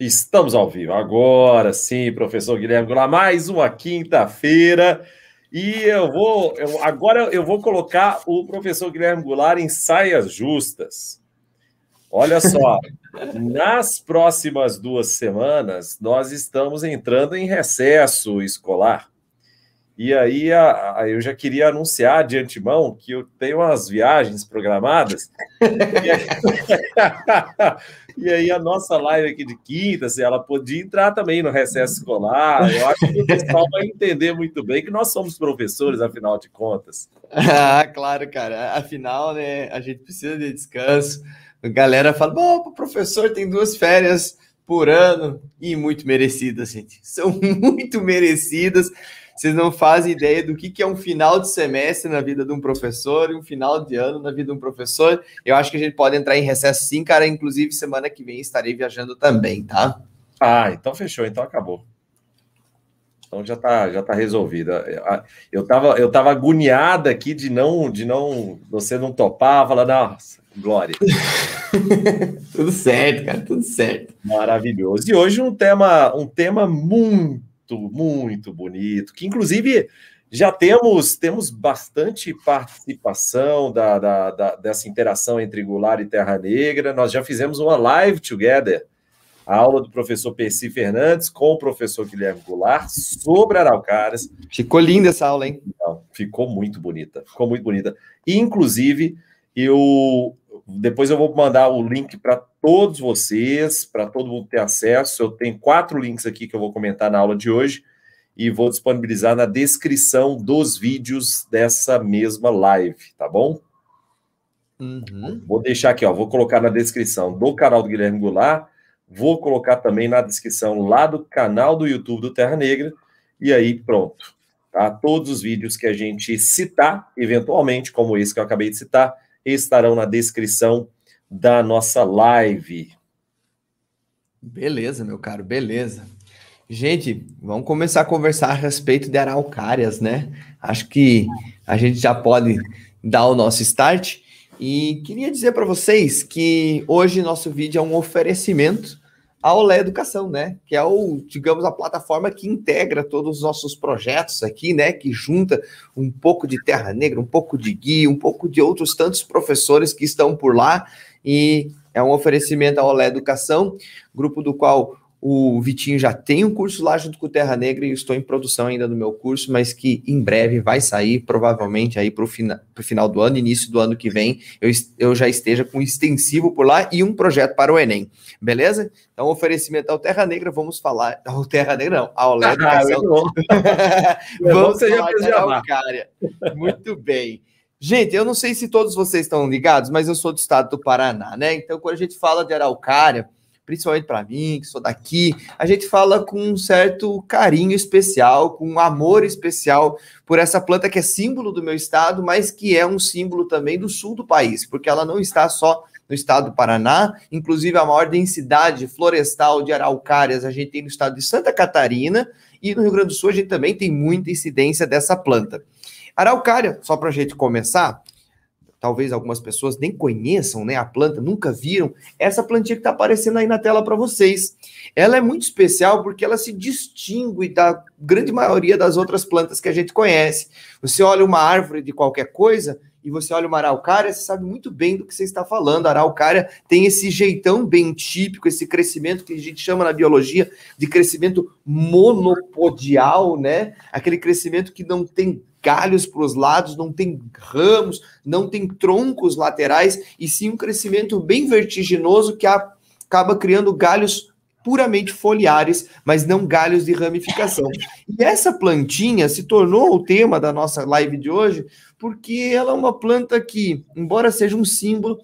Estamos ao vivo agora, sim, professor Guilherme Goulart, mais uma quinta-feira. E eu vou, eu, agora eu vou colocar o professor Guilherme Goulart em saias justas. Olha só, nas próximas duas semanas nós estamos entrando em recesso escolar. E aí a, a, eu já queria anunciar de antemão que eu tenho as viagens programadas. e, aí, e aí, a nossa live aqui de quinta, assim, ela podia entrar também no recesso escolar. Eu acho que o pessoal vai entender muito bem que nós somos professores, afinal de contas. Ah, claro, cara. Afinal, né, a gente precisa de descanso. A galera fala: bom, o professor tem duas férias por ano e muito merecidas, gente. São muito merecidas. Vocês não fazem ideia do que, que é um final de semestre na vida de um professor e um final de ano na vida de um professor. Eu acho que a gente pode entrar em recesso sim, cara. Inclusive, semana que vem estarei viajando também, tá? Ah, então fechou, então acabou. Então já tá, já tá resolvida. Eu tava, eu tava agoniada aqui de não, de não, você não topar, falar, nossa, glória. tudo certo, cara, tudo certo. Maravilhoso. E hoje um tema, um tema muito muito, muito bonito, que inclusive já temos temos bastante participação da, da, da, dessa interação entre Goulart e Terra Negra. Nós já fizemos uma live together, a aula do professor Percy Fernandes com o professor Guilherme Goulart sobre Araucárias. Ficou linda essa aula, hein? Então, ficou muito bonita, ficou muito bonita. E, inclusive, eu depois eu vou mandar o link para todos vocês, para todo mundo ter acesso. Eu tenho quatro links aqui que eu vou comentar na aula de hoje e vou disponibilizar na descrição dos vídeos dessa mesma live, tá bom? Uhum. Vou deixar aqui, ó, vou colocar na descrição do canal do Guilherme Goulart, vou colocar também na descrição lá do canal do YouTube do Terra Negra, e aí pronto. Tá? Todos os vídeos que a gente citar, eventualmente, como esse que eu acabei de citar, estarão na descrição da nossa live. Beleza, meu caro, beleza. Gente, vamos começar a conversar a respeito de araucárias, né? Acho que a gente já pode dar o nosso start. E queria dizer para vocês que hoje nosso vídeo é um oferecimento ao Lé Educação, né? Que é o, digamos, a plataforma que integra todos os nossos projetos aqui, né? Que junta um pouco de Terra Negra, um pouco de Gui, um pouco de outros tantos professores que estão por lá e é um oferecimento ao Olé Educação, grupo do qual o Vitinho já tem um curso lá junto com o Terra Negra e estou em produção ainda no meu curso, mas que em breve vai sair, provavelmente aí para o fina, final do ano, início do ano que vem, eu, eu já esteja com extensivo por lá e um projeto para o Enem, beleza? Então, oferecimento ao Terra Negra, vamos falar. Ao Terra Negra, não, ao Léo Educação. Ah, é vamos falar de Araucária. Muito bem. Gente, eu não sei se todos vocês estão ligados, mas eu sou do estado do Paraná, né? Então, quando a gente fala de araucária, principalmente para mim, que sou daqui, a gente fala com um certo carinho especial, com um amor especial por essa planta que é símbolo do meu estado, mas que é um símbolo também do sul do país, porque ela não está só no estado do Paraná, inclusive a maior densidade florestal de araucárias a gente tem no estado de Santa Catarina e no Rio Grande do Sul a gente também tem muita incidência dessa planta. Araucária, só para a gente começar, talvez algumas pessoas nem conheçam né, a planta, nunca viram, essa plantinha que está aparecendo aí na tela para vocês. Ela é muito especial porque ela se distingue da grande maioria das outras plantas que a gente conhece. Você olha uma árvore de qualquer coisa e você olha uma araucária, você sabe muito bem do que você está falando. A araucária tem esse jeitão bem típico, esse crescimento que a gente chama na biologia de crescimento monopodial, né? Aquele crescimento que não tem galhos para os lados, não tem ramos, não tem troncos laterais, e sim um crescimento bem vertiginoso que acaba criando galhos puramente foliares, mas não galhos de ramificação. E essa plantinha se tornou o tema da nossa live de hoje, porque ela é uma planta que, embora seja um símbolo,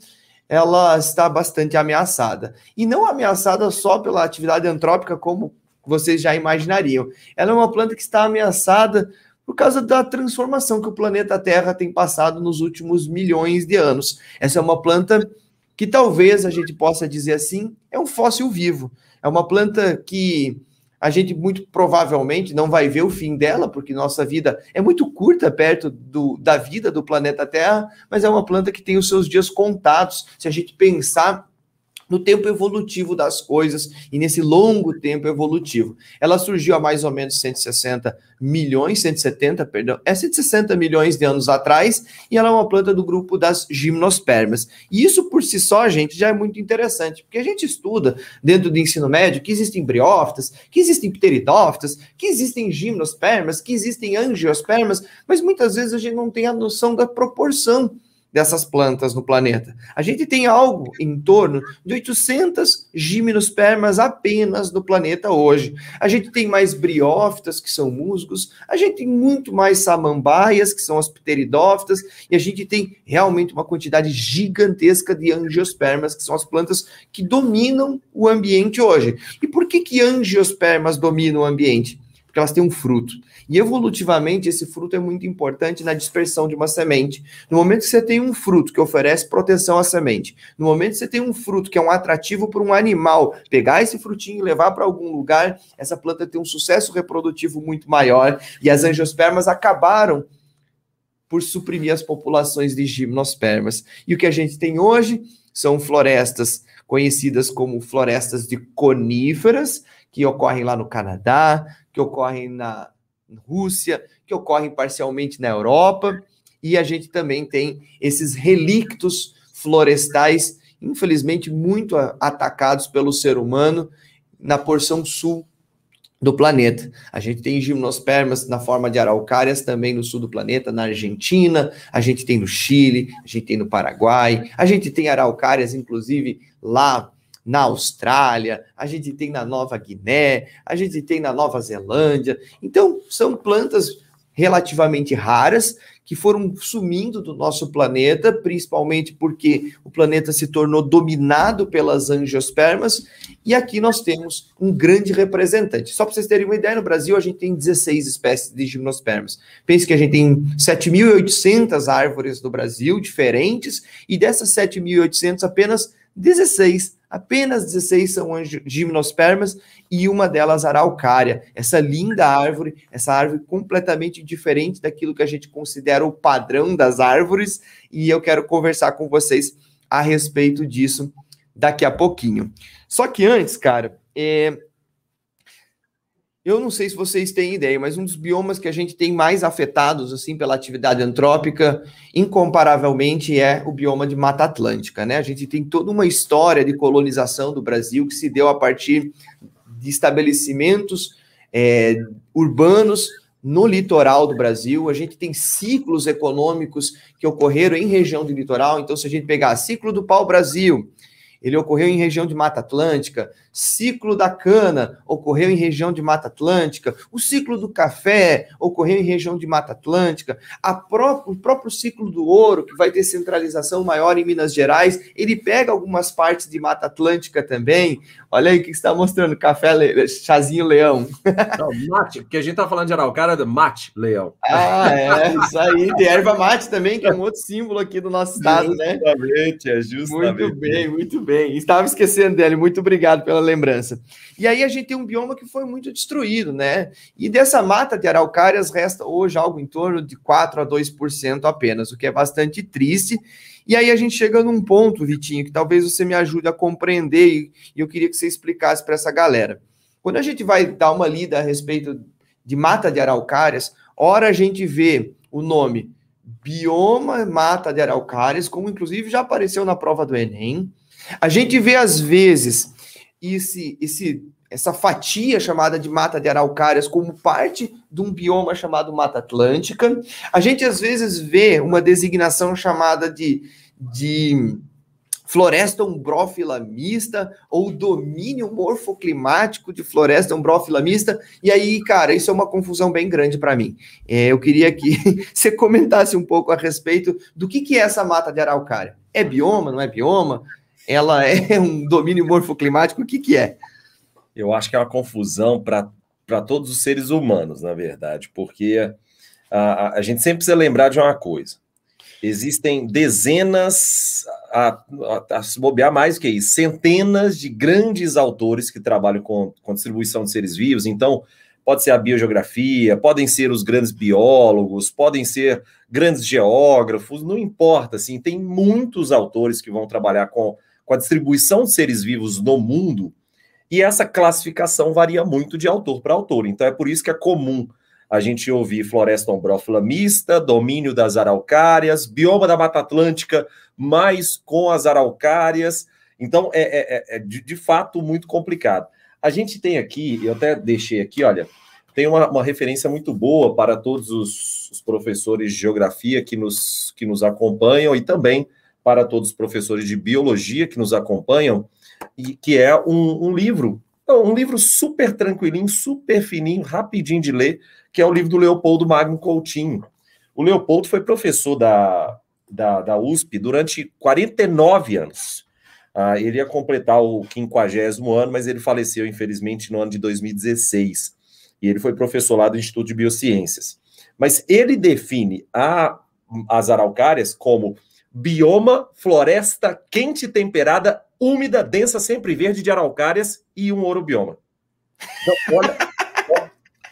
ela está bastante ameaçada. E não ameaçada só pela atividade antrópica, como vocês já imaginariam. Ela é uma planta que está ameaçada por causa da transformação que o planeta Terra tem passado nos últimos milhões de anos. Essa é uma planta que talvez a gente possa dizer assim, é um fóssil vivo. É uma planta que a gente muito provavelmente não vai ver o fim dela, porque nossa vida é muito curta perto do, da vida do planeta Terra, mas é uma planta que tem os seus dias contados. Se a gente pensar no tempo evolutivo das coisas e nesse longo tempo evolutivo. Ela surgiu há mais ou menos 160 milhões, 170, perdão, é 160 milhões de anos atrás e ela é uma planta do grupo das gimnospermas. E isso por si só, gente, já é muito interessante, porque a gente estuda dentro do ensino médio que existem briófitas, que existem pteridófitas, que existem gimnospermas, que existem angiospermas, mas muitas vezes a gente não tem a noção da proporção dessas plantas no planeta. A gente tem algo em torno de 800 gimnospermas apenas no planeta hoje. A gente tem mais briófitas, que são musgos, a gente tem muito mais samambaias, que são as pteridófitas, e a gente tem realmente uma quantidade gigantesca de angiospermas, que são as plantas que dominam o ambiente hoje. E por que que angiospermas dominam o ambiente? porque elas têm um fruto. E evolutivamente, esse fruto é muito importante na dispersão de uma semente. No momento que você tem um fruto que oferece proteção à semente, no momento que você tem um fruto que é um atrativo para um animal pegar esse frutinho e levar para algum lugar, essa planta tem um sucesso reprodutivo muito maior e as angiospermas acabaram por suprimir as populações de gimnospermas. E o que a gente tem hoje são florestas conhecidas como florestas de coníferas, que ocorrem lá no Canadá, que ocorrem na Rússia, que ocorrem parcialmente na Europa, e a gente também tem esses relictos florestais, infelizmente muito atacados pelo ser humano na porção sul do planeta. A gente tem gimnospermas na forma de araucárias também no sul do planeta, na Argentina, a gente tem no Chile, a gente tem no Paraguai, a gente tem araucárias, inclusive, lá na Austrália, a gente tem na Nova Guiné, a gente tem na Nova Zelândia. Então, são plantas relativamente raras que foram sumindo do nosso planeta, principalmente porque o planeta se tornou dominado pelas angiospermas, e aqui nós temos um grande representante. Só para vocês terem uma ideia, no Brasil a gente tem 16 espécies de gimnospermas. Pense que a gente tem 7.800 árvores no Brasil diferentes, e dessas 7.800 apenas 16, apenas 16 são gimnospermas e uma delas araucária, essa linda árvore, essa árvore completamente diferente daquilo que a gente considera o padrão das árvores, e eu quero conversar com vocês a respeito disso daqui a pouquinho. Só que antes, cara, é, eu não sei se vocês têm ideia, mas um dos biomas que a gente tem mais afetados assim pela atividade antrópica, incomparavelmente, é o bioma de Mata Atlântica, né? A gente tem toda uma história de colonização do Brasil que se deu a partir de estabelecimentos é, urbanos no litoral do Brasil. A gente tem ciclos econômicos que ocorreram em região de litoral. Então, se a gente pegar ciclo do pau Brasil, ele ocorreu em região de Mata Atlântica ciclo da cana ocorreu em região de Mata Atlântica, o ciclo do café ocorreu em região de Mata Atlântica, próprio, o próprio ciclo do ouro, que vai ter centralização maior em Minas Gerais, ele pega algumas partes de Mata Atlântica também. Olha aí o que está mostrando, café, le... chazinho leão. Não, mate, porque a gente está falando de Araucária, mate leão. Ah, é, isso aí, de erva mate também, que é um outro símbolo aqui do nosso estado, justamente, né? Justamente, é justamente. Muito bem, muito bem. Estava esquecendo dele, muito obrigado pela lembrança. E aí a gente tem um bioma que foi muito destruído, né? E dessa mata de araucárias resta hoje algo em torno de 4 a 2% apenas, o que é bastante triste. E aí a gente chega num ponto, Vitinho, que talvez você me ajude a compreender e eu queria que você explicasse para essa galera. Quando a gente vai dar uma lida a respeito de mata de araucárias, ora a gente vê o nome bioma mata de araucárias, como inclusive já apareceu na prova do Enem. A gente vê às vezes e esse, esse, essa fatia chamada de Mata de Araucárias como parte de um bioma chamado Mata Atlântica. A gente às vezes vê uma designação chamada de, de floresta umbrófila mista ou domínio morfoclimático de floresta umbrófila mista. E aí, cara, isso é uma confusão bem grande para mim. É, eu queria que você comentasse um pouco a respeito do que, que é essa mata de araucária. É bioma, não é bioma? Ela é um domínio morfoclimático? O que, que é? Eu acho que é uma confusão para todos os seres humanos, na verdade, porque a, a, a gente sempre precisa lembrar de uma coisa. Existem dezenas, a, a, a se bobear mais que isso, centenas de grandes autores que trabalham com, com distribuição de seres vivos. Então, pode ser a biogeografia, podem ser os grandes biólogos, podem ser grandes geógrafos, não importa, assim, tem muitos autores que vão trabalhar com com a distribuição de seres vivos no mundo, e essa classificação varia muito de autor para autor. Então é por isso que é comum a gente ouvir floresta ombrófila mista, domínio das araucárias, bioma da Mata Atlântica, mais com as araucárias. Então é, é, é, é de, de, fato muito complicado. A gente tem aqui, eu até deixei aqui, olha, tem uma, uma referência muito boa para todos os, os professores de geografia que nos, que nos acompanham e também para todos os professores de biologia que nos acompanham, e que é um, um livro, um livro super tranquilinho, super fininho, rapidinho de ler, que é o livro do Leopoldo Magno Coutinho. O Leopoldo foi professor da, da, da USP durante 49 anos. Ah, ele ia completar o 50 ano, mas ele faleceu, infelizmente, no ano de 2016. E ele foi professor lá do Instituto de Biociências. Mas ele define a, as araucárias como bioma, floresta quente temperada, úmida, densa, sempre verde de araucárias e um orobioma. Então, olha,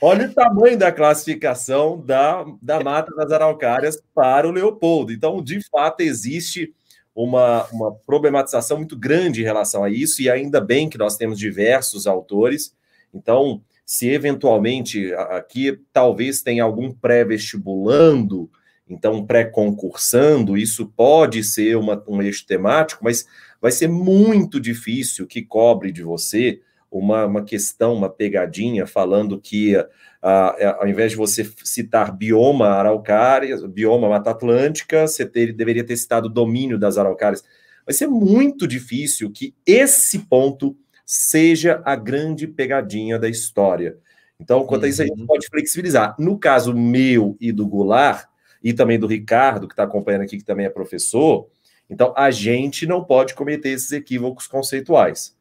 olha o tamanho da classificação da, da mata das araucárias para o Leopoldo. Então, de fato, existe uma, uma problematização muito grande em relação a isso, e ainda bem que nós temos diversos autores. Então, se eventualmente aqui talvez tenha algum pré-vestibulando então, pré-concursando, isso pode ser uma, um eixo temático, mas vai ser muito difícil que cobre de você uma, uma questão, uma pegadinha, falando que, a, ah, a, é, ao invés de você citar bioma araucária, bioma Mata Atlântica, você ter, deveria ter citado domínio das araucárias. Vai ser muito difícil que esse ponto seja a grande pegadinha da história. Então, quanto a isso, a gente uhum. pode flexibilizar. No caso meu e do Goulart, e também do Ricardo, que está acompanhando aqui, que também é professor. Então, a gente não pode cometer esses equívocos conceituais.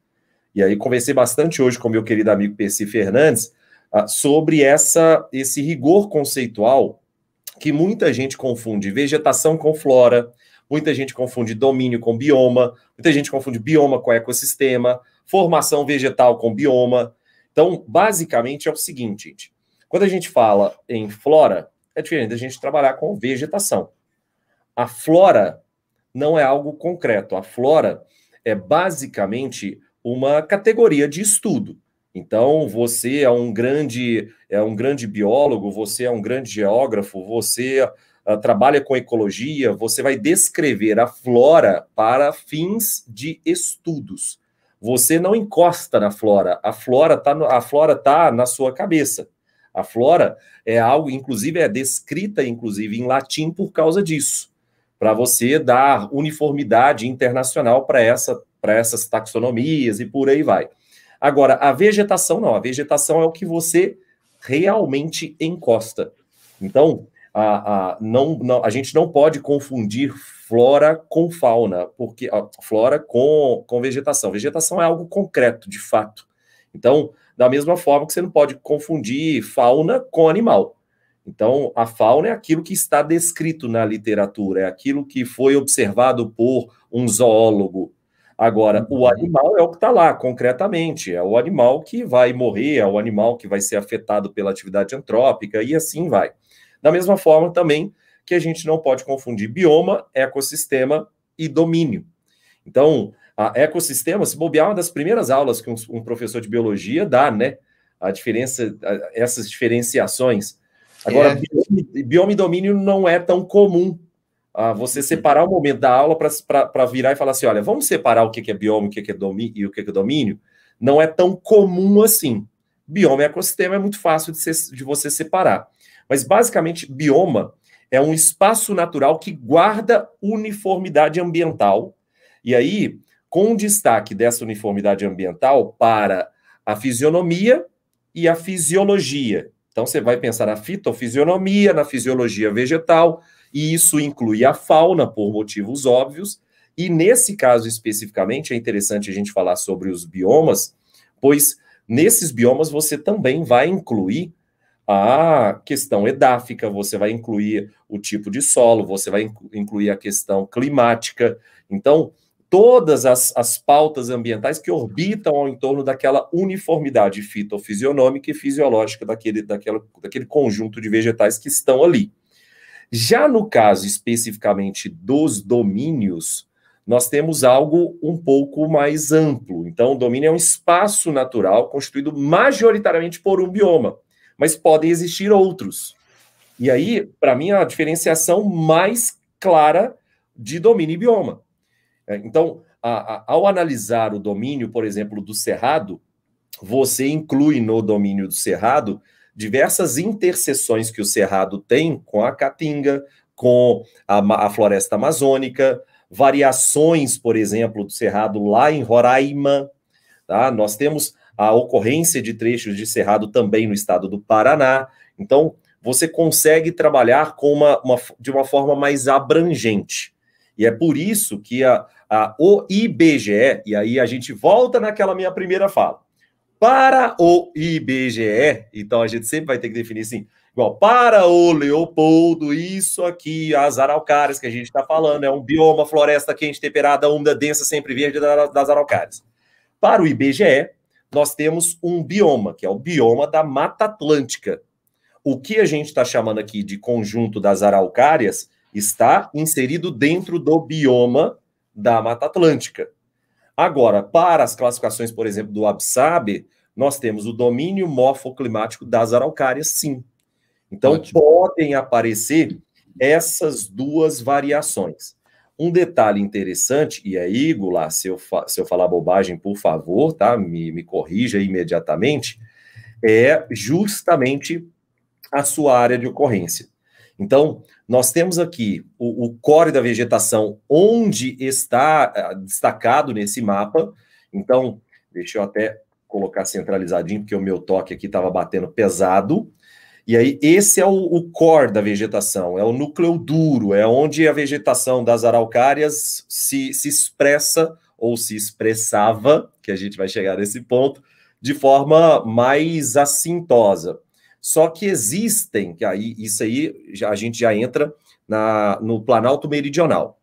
E aí, conversei bastante hoje com meu querido amigo Percy Fernandes uh, sobre essa, esse rigor conceitual que muita gente confunde vegetação com flora, muita gente confunde domínio com bioma, muita gente confunde bioma com ecossistema, formação vegetal com bioma. Então, basicamente é o seguinte, gente. Quando a gente fala em flora, é diferente da gente trabalhar com vegetação. A flora não é algo concreto. A flora é basicamente uma categoria de estudo. Então, você é um grande é um grande biólogo, você é um grande geógrafo, você uh, trabalha com ecologia, você vai descrever a flora para fins de estudos. Você não encosta na flora, a flora está tá na sua cabeça. A flora é algo, inclusive, é descrita, inclusive, em latim por causa disso, para você dar uniformidade internacional para essa, essas taxonomias e por aí vai. Agora, a vegetação não, a vegetação é o que você realmente encosta. Então, a, a, não, não, a gente não pode confundir flora com fauna, porque a, flora com, com vegetação. Vegetação é algo concreto, de fato. Então, da mesma forma que você não pode confundir fauna com animal. Então, a fauna é aquilo que está descrito na literatura, é aquilo que foi observado por um zoólogo. Agora, o uhum. animal é o que está lá, concretamente. É o animal que vai morrer, é o animal que vai ser afetado pela atividade antrópica e assim vai. Da mesma forma, também, que a gente não pode confundir bioma, ecossistema e domínio. Então, a ecossistema, se bobear, é uma das primeiras aulas que um, um professor de biologia dá, né? A diferença, a, essas diferenciações. Agora, é. bioma e domínio não é tão comum. a você separar o momento da aula para virar e falar assim: olha, vamos separar o que é bioma o que é domínio, e o que é domínio? Não é tão comum assim. Bioma e ecossistema é muito fácil de, ser, de você separar. Mas, basicamente, bioma é um espaço natural que guarda uniformidade ambiental. E aí, com destaque dessa uniformidade ambiental para a fisionomia e a fisiologia. Então, você vai pensar na fitofisionomia, na fisiologia vegetal, e isso inclui a fauna, por motivos óbvios. E nesse caso especificamente, é interessante a gente falar sobre os biomas, pois nesses biomas você também vai incluir a questão edáfica, você vai incluir o tipo de solo, você vai incluir a questão climática. Então, todas as, as pautas ambientais que orbitam ao entorno daquela uniformidade fitofisionômica e fisiológica daquele, daquela, daquele conjunto de vegetais que estão ali. Já no caso especificamente dos domínios, nós temos algo um pouco mais amplo. Então, o domínio é um espaço natural constituído majoritariamente por um bioma, mas podem existir outros. E aí, para mim, a diferenciação mais clara de domínio e bioma. É, então, a, a, ao analisar o domínio, por exemplo, do Cerrado, você inclui no domínio do Cerrado diversas interseções que o Cerrado tem com a Caatinga, com a, a floresta amazônica, variações, por exemplo, do Cerrado lá em Roraima. Tá? Nós temos a ocorrência de trechos de Cerrado também no estado do Paraná. Então, você consegue trabalhar com uma, uma de uma forma mais abrangente. E é por isso que a, a, o IBGE, e aí a gente volta naquela minha primeira fala, para o IBGE, então a gente sempre vai ter que definir assim, igual para o Leopoldo, isso aqui, as araucárias que a gente está falando, é um bioma, floresta quente, temperada, úmida, densa, sempre verde das araucárias. Para o IBGE, nós temos um bioma, que é o bioma da Mata Atlântica. O que a gente está chamando aqui de conjunto das araucárias Está inserido dentro do bioma da Mata Atlântica. Agora, para as classificações, por exemplo, do Absab, nós temos o domínio morfoclimático das araucárias, sim. Então, Ótimo. podem aparecer essas duas variações. Um detalhe interessante, e aí, Gula, se eu, se eu falar bobagem, por favor, tá? Me, me corrija imediatamente, é justamente a sua área de ocorrência. Então, nós temos aqui o, o core da vegetação, onde está eh, destacado nesse mapa. Então, deixa eu até colocar centralizadinho, porque o meu toque aqui estava batendo pesado. E aí, esse é o, o, core da vegetação, é o núcleo duro, é onde a vegetação das araucárias se, se expressa ou se expressava, que a gente vai chegar nesse ponto, de forma mais assintosa. Só que existem, que aí isso aí já, a gente já entra na, no Planalto Meridional.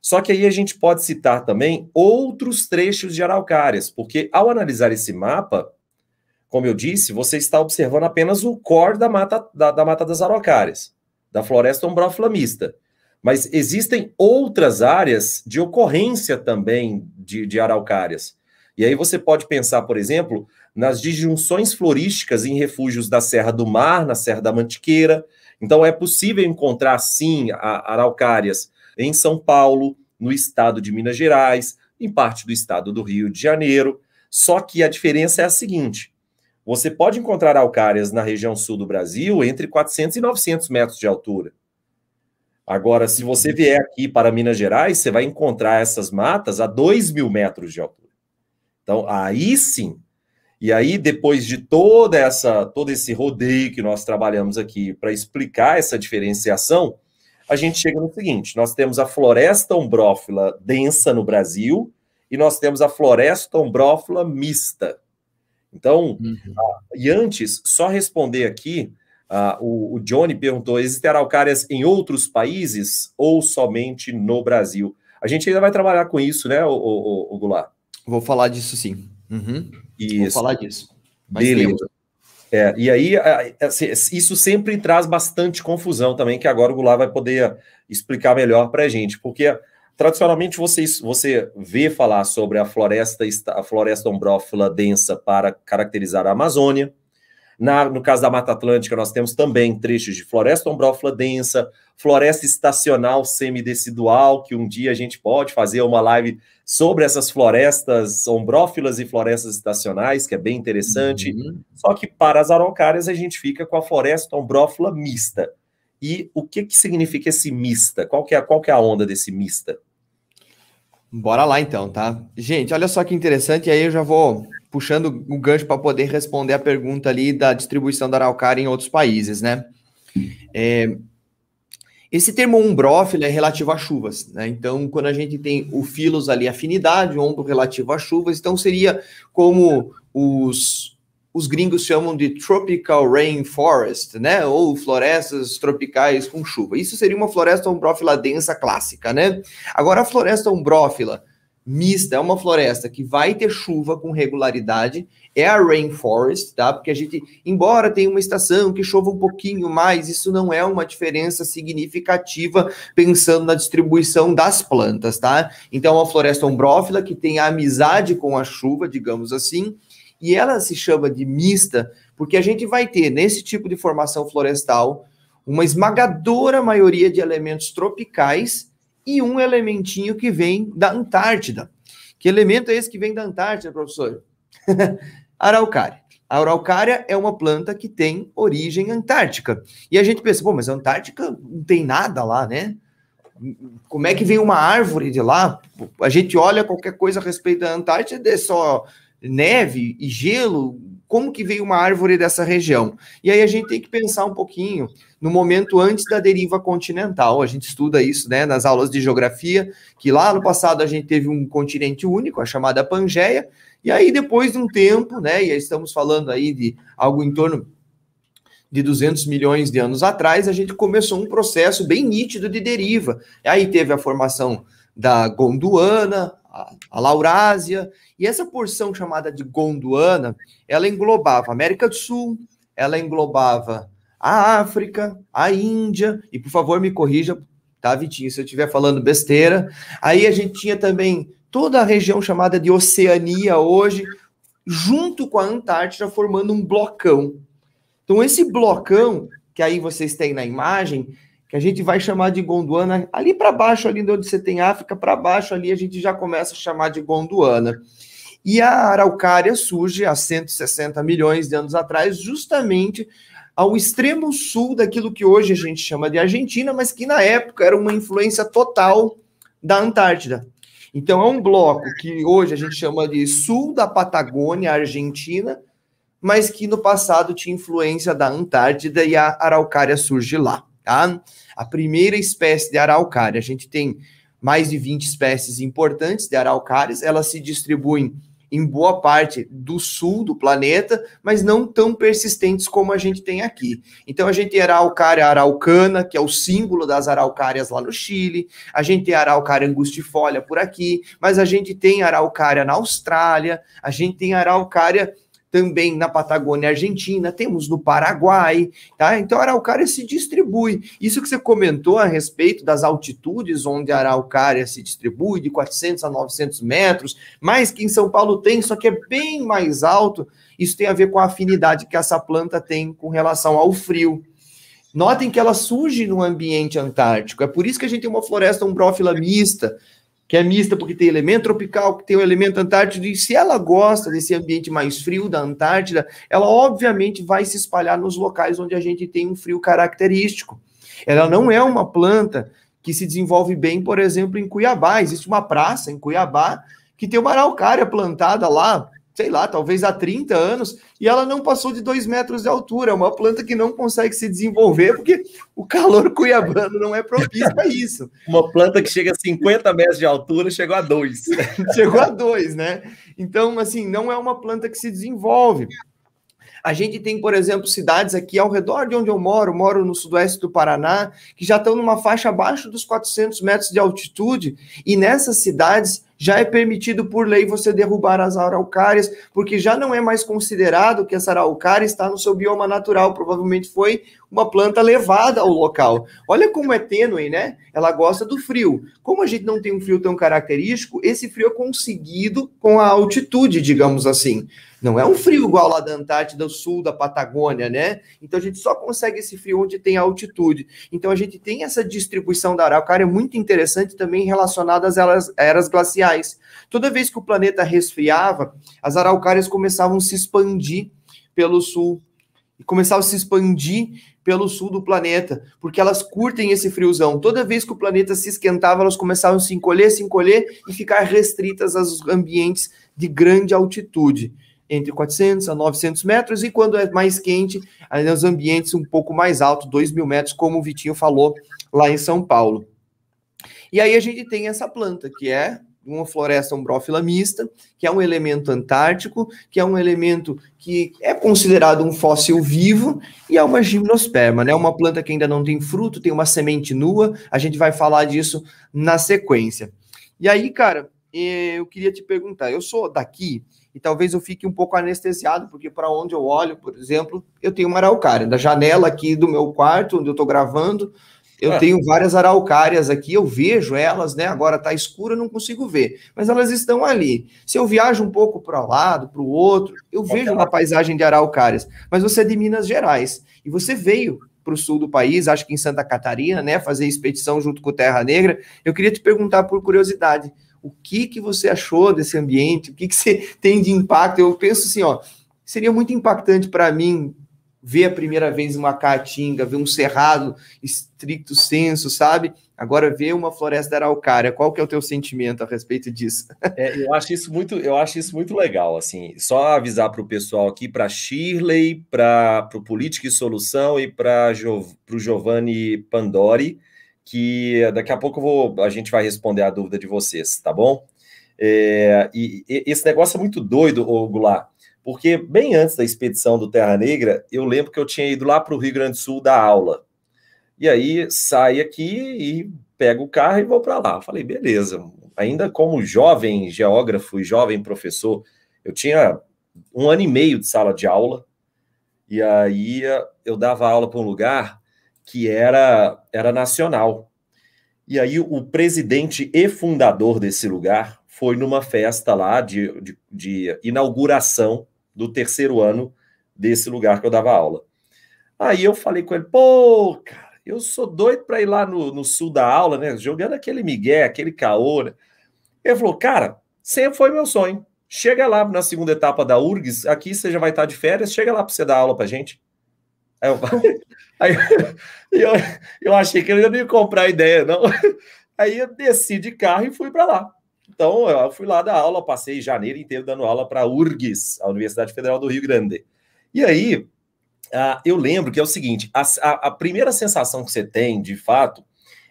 Só que aí a gente pode citar também outros trechos de araucárias, porque ao analisar esse mapa, como eu disse, você está observando apenas o core da mata, da, da mata das araucárias, da floresta umbrófila Mas existem outras áreas de ocorrência também de, de araucárias. E aí você pode pensar, por exemplo, nas disjunções florísticas em refúgios da Serra do Mar, na Serra da Mantiqueira. Então, é possível encontrar, sim, araucárias em São Paulo, no estado de Minas Gerais, em parte do estado do Rio de Janeiro. Só que a diferença é a seguinte: você pode encontrar araucárias na região sul do Brasil entre 400 e 900 metros de altura. Agora, se você uhum. vier aqui para Minas Gerais, você vai encontrar essas matas a 2 mil metros de altura. Então, aí sim, e aí, depois de toda essa, todo esse rodeio que nós trabalhamos aqui para explicar essa diferenciação, a gente chega no seguinte: nós temos a floresta ombrófila densa no Brasil e nós temos a floresta ombrófila mista. Então, uhum. Ah, e antes, só responder aqui, ah, o, o, Johnny perguntou: existem araucárias em outros países ou somente no Brasil? A gente ainda vai trabalhar com isso, né, o, o, o Goulart? Vou falar disso sim. Uhum. Isso. Vou falar disso. Mas Beleza. Tempo. É, e aí, assim, isso sempre traz bastante confusão também, que agora o Goulart vai poder explicar melhor para a gente, porque tradicionalmente você você vê falar sobre a floresta, a floresta ombrófila densa para caracterizar a Amazônia, na, no caso da Mata Atlântica, nós temos também trechos de floresta ombrófila densa, floresta estacional semidecidual, que um dia a gente pode fazer uma live sobre essas florestas ombrófilas e florestas estacionais, que é bem interessante. Uhum. Só que para as araucárias a gente fica com a floresta ombrófila mista. E o que, que significa esse mista? Qual que é, qual que é a onda desse mista? Bora lá então, tá? Gente, olha só que interessante, e aí eu já vou puxando o gancho para poder responder a pergunta ali da distribuição da araucária em outros países, né? É, esse termo umbrófilo é relativo a chuvas, né? Então, quando a gente tem o filos ali, afinidade, ombro relativo a chuvas, então seria como os os gringos chamam de tropical rainforest, né? Ou florestas tropicais com chuva. Isso seria uma floresta umbrófila densa clássica, né? Agora, a floresta umbrófila mista é uma floresta que vai ter chuva com regularidade, é a rainforest, tá? Porque a gente, embora tenha uma estação que chova um pouquinho mais, isso não é uma diferença significativa pensando na distribuição das plantas, tá? Então, é uma floresta umbrófila que tem a amizade com a chuva, digamos assim, e ela se chama de mista, porque a gente vai ter nesse tipo de formação florestal uma esmagadora maioria de elementos tropicais e um elementinho que vem da Antártida. Que elemento é esse que vem da Antártida, professor? araucária. A araucária é uma planta que tem origem antártica. E a gente pensa, pô, mas a Antártica não tem nada lá, né? Como é que vem uma árvore de lá? A gente olha qualquer coisa a respeito da Antártida, é só neve e gelo, como que veio uma árvore dessa região? E aí a gente tem que pensar um pouquinho no momento antes da deriva continental. A gente estuda isso né, nas aulas de geografia, que lá no passado a gente teve um continente único, a chamada Pangeia, e aí depois de um tempo, né, e estamos falando aí de algo em torno de 200 milhões de anos atrás, a gente começou um processo bem nítido de deriva. Aí teve a formação da Gondwana, a, Laurásia, e essa porção chamada de Gondwana, ela englobava América do Sul, ela englobava a África, a Índia, e por favor me corrija, tá, Vitinho, se eu estiver falando besteira. Aí a gente tinha também toda a região chamada de Oceania hoje, junto com a Antártida, formando um blocão. Então, esse blocão que aí vocês têm na imagem, que a gente vai chamar de Gondwana, ali para baixo, ali onde você tem África, para baixo ali a gente já começa a chamar de Gondwana. E a araucária surge há 160 milhões de anos atrás, justamente ao extremo sul daquilo que hoje a gente chama de Argentina, mas que na época era uma influência total da Antártida. Então é um bloco que hoje a gente chama de sul da Patagônia Argentina, mas que no passado tinha influência da Antártida e a araucária surge lá tá? A primeira espécie de araucária, a gente tem mais de 20 espécies importantes de araucárias, elas se distribuem em boa parte do sul do planeta, mas não tão persistentes como a gente tem aqui. Então a gente tem araucária araucana, que é o símbolo das araucárias lá no Chile, a gente tem a araucária angustifolia por aqui, mas a gente tem a araucária na Austrália, a gente tem araucária também na Patagônia Argentina, temos no Paraguai, tá? Então a araucária se distribui. Isso que você comentou a respeito das altitudes onde a araucária se distribui, de 400 a 900 metros, mais que em São Paulo tem, só que é bem mais alto. Isso tem a ver com a afinidade que essa planta tem com relação ao frio. Notem que ela surge no ambiente antártico. É por isso que a gente tem uma floresta umbrófila mista, que é mista porque tem elemento tropical, que tem o elemento antártico, e se ela gosta desse ambiente mais frio da Antártida, ela obviamente vai se espalhar nos locais onde a gente tem um frio característico. Ela não é uma planta que se desenvolve bem, por exemplo, em Cuiabá. Existe uma praça em Cuiabá que tem uma araucária plantada lá sei lá, talvez há 30 anos, e ela não passou de 2 metros de altura. É uma planta que não consegue se desenvolver porque o calor cuiabano não é propício para isso. uma planta que chega a 50 metros de altura chegou a 2. chegou a 2, né? Então, assim, não é uma planta que se desenvolve. A gente tem, por exemplo, cidades aqui ao redor de onde eu moro, moro no sudoeste do Paraná, que já estão numa faixa abaixo dos 400 metros de altitude, e nessas cidades já é permitido por lei você derrubar as araucárias, porque já não é mais considerado que essa araucária está no seu bioma natural, provavelmente foi uma planta levada ao local. Olha como é tênue, né? Ela gosta do frio. Como a gente não tem um frio tão característico, esse frio é conseguido com a altitude, digamos assim. Não é um frio igual lá da Antártida do Sul, da Patagônia, né? Então a gente só consegue esse frio onde tem altitude. Então a gente tem essa distribuição da araucária muito interessante também relacionada às eras glaciais Toda vez que o planeta resfriava, as araucárias começavam a se expandir pelo sul e começavam a se expandir pelo sul do planeta, porque elas curtem esse friozão. Toda vez que o planeta se esquentava, elas começavam a se encolher, se encolher e ficar restritas aos ambientes de grande altitude, entre 400 a 900 metros, e quando é mais quente, nos ambientes um pouco mais altos, 2 mil metros, como o Vitinho falou lá em São Paulo. E aí a gente tem essa planta, que é uma floresta ombrófila mista, que é um elemento antártico, que é um elemento que é considerado um fóssil vivo e é uma gimnosperma, né? Uma planta que ainda não tem fruto, tem uma semente nua. A gente vai falar disso na sequência. E aí, cara, é, eu queria te perguntar, eu sou daqui e talvez eu fique um pouco anestesiado, porque para onde eu olho, por exemplo, eu tenho uma araucária. Da janela aqui do meu quarto, onde eu estou gravando, eu é. tenho várias araucárias aqui, eu vejo elas, né? Agora está escuro, não consigo ver, mas elas estão ali. Se eu viajo um pouco para o lado, para o outro, eu é vejo uma paisagem de araucárias. Mas você é de Minas Gerais e você veio para o sul do país, acho que em Santa Catarina, né? Fazer expedição junto com Terra Negra. Eu queria te perguntar por curiosidade, o que que você achou desse ambiente? O que que você tem de impacto? Eu penso assim, ó, seria muito impactante para mim ver a primeira vez uma caatinga, ver um cerrado estricto senso, sabe? Agora ver uma floresta araucária, qual que é o teu sentimento a respeito disso? É, eu acho isso muito, eu acho isso muito legal, assim. Só avisar para o pessoal aqui, para Shirley, para o Política e Solução e para o Giovanni Pandori, que daqui a pouco vou, a gente vai responder a dúvida de vocês, tá bom? É, e, e, esse negócio é muito doido, ô porque bem antes da expedição do Terra Negra, eu lembro que eu tinha ido lá para o Rio Grande do Sul dar aula. E aí saio aqui e pego o carro e vou para lá. Falei, beleza. Ainda como jovem geógrafo e jovem professor, eu tinha um ano e meio de sala de aula. E aí eu dava aula para um lugar que era, era nacional. E aí o presidente e fundador desse lugar foi numa festa lá de, de, de inauguração do terceiro ano desse lugar que eu dava aula. Aí eu falei com ele, pô, cara, eu sou doido para ir lá no, no, sul da aula, né? Jogando aquele migué, aquele caô. Né? Ele falou, cara, sempre foi meu sonho. Chega lá na segunda etapa da URGS, aqui você já vai estar tá de férias, chega lá para você dar aula para gente. Aí, eu, aí eu, eu, achei que ele não ia comprar a ideia, não. Aí eu desci de carro e fui para lá. Então, eu fui lá dar aula, passei janeiro inteiro dando aula para a URGS, a Universidade Federal do Rio Grande. E aí, ah, eu lembro que é o seguinte: a, a, primeira sensação que você tem, de fato,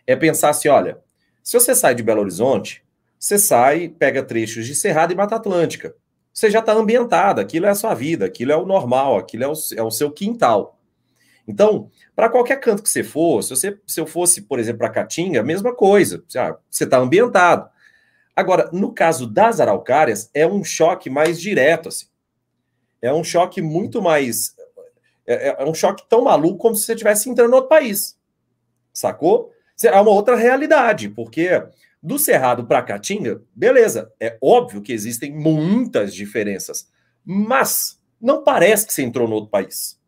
é pensar assim: olha, se você sai de Belo Horizonte, você sai, pega trechos de Cerrado e Mata Atlântica. Você já está ambientado, aquilo é a sua vida, aquilo é o normal, aquilo é o, é o seu quintal. Então, para qualquer canto que você for, se, você, se eu fosse, por exemplo, para Caatinga, mesma coisa. Você está ah, ambientado. Agora, no caso das araucárias, é um choque mais direto, assim. É um choque muito mais. É, é, é um choque tão maluco como se você estivesse entrando em outro país. Sacou? É uma outra realidade, porque do Cerrado para Caatinga, beleza, é óbvio que existem muitas diferenças, mas não parece que você entrou no outro país.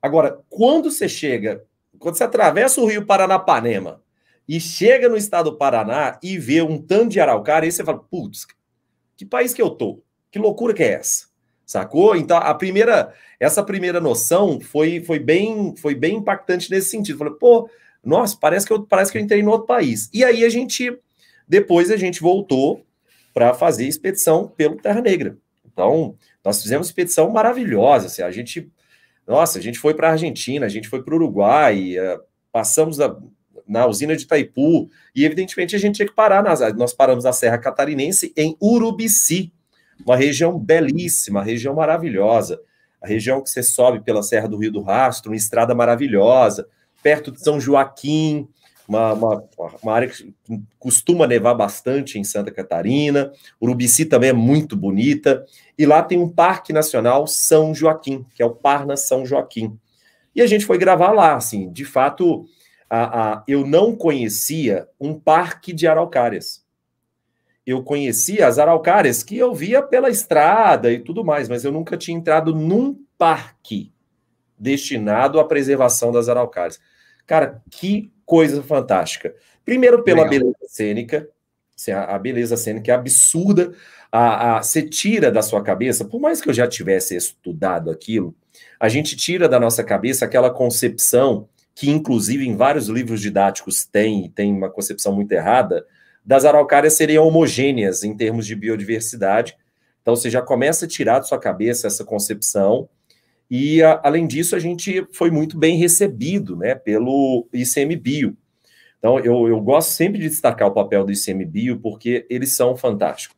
Agora, quando você chega, quando você atravessa o rio Paranapanema e chega no estado do Paraná e vê um tanto de araucária, e você fala, putz, que país que eu tô? Que loucura que é essa? Sacou? Então, a primeira, essa primeira noção foi, foi bem foi bem impactante nesse sentido. falei, pô, nossa, parece que, eu, parece que eu entrei no outro país. E aí a gente, depois a gente voltou para fazer expedição pelo Terra Negra. Então, nós fizemos expedição maravilhosa. Assim, a gente, nossa, a gente foi para a Argentina, a gente foi para o Uruguai, eh, passamos a na usina de Itaipu, e evidentemente a gente tinha que parar, nas, nós paramos na Serra Catarinense, em Urubici, uma região belíssima, uma região maravilhosa, a região que você sobe pela Serra do Rio do Rastro, uma estrada maravilhosa, perto de São Joaquim, uma, uma, uma, área que costuma nevar bastante em Santa Catarina. Urubici também é muito bonita. E lá tem um Parque Nacional São Joaquim, que é o Parna São Joaquim. E a gente foi gravar lá, assim, de fato, a, a, eu não conhecia um parque de araucárias. Eu conhecia as araucárias que eu via pela estrada e tudo mais, mas eu nunca tinha entrado num parque destinado à preservação das araucárias. Cara, que coisa fantástica. Primeiro, pela Legal. beleza cênica, a, beleza cênica é absurda. A, a, você tira da sua cabeça, por mais que eu já tivesse estudado aquilo, a gente tira da nossa cabeça aquela concepção que inclusive em vários livros didáticos tem, tem uma concepção muito errada, das araucárias seriam homogêneas em termos de biodiversidade. Então você já começa a tirar de sua cabeça essa concepção. E a, além disso, a gente foi muito bem recebido né, pelo ICMBio. Então eu, eu gosto sempre de destacar o papel do ICMBio porque eles são fantásticos.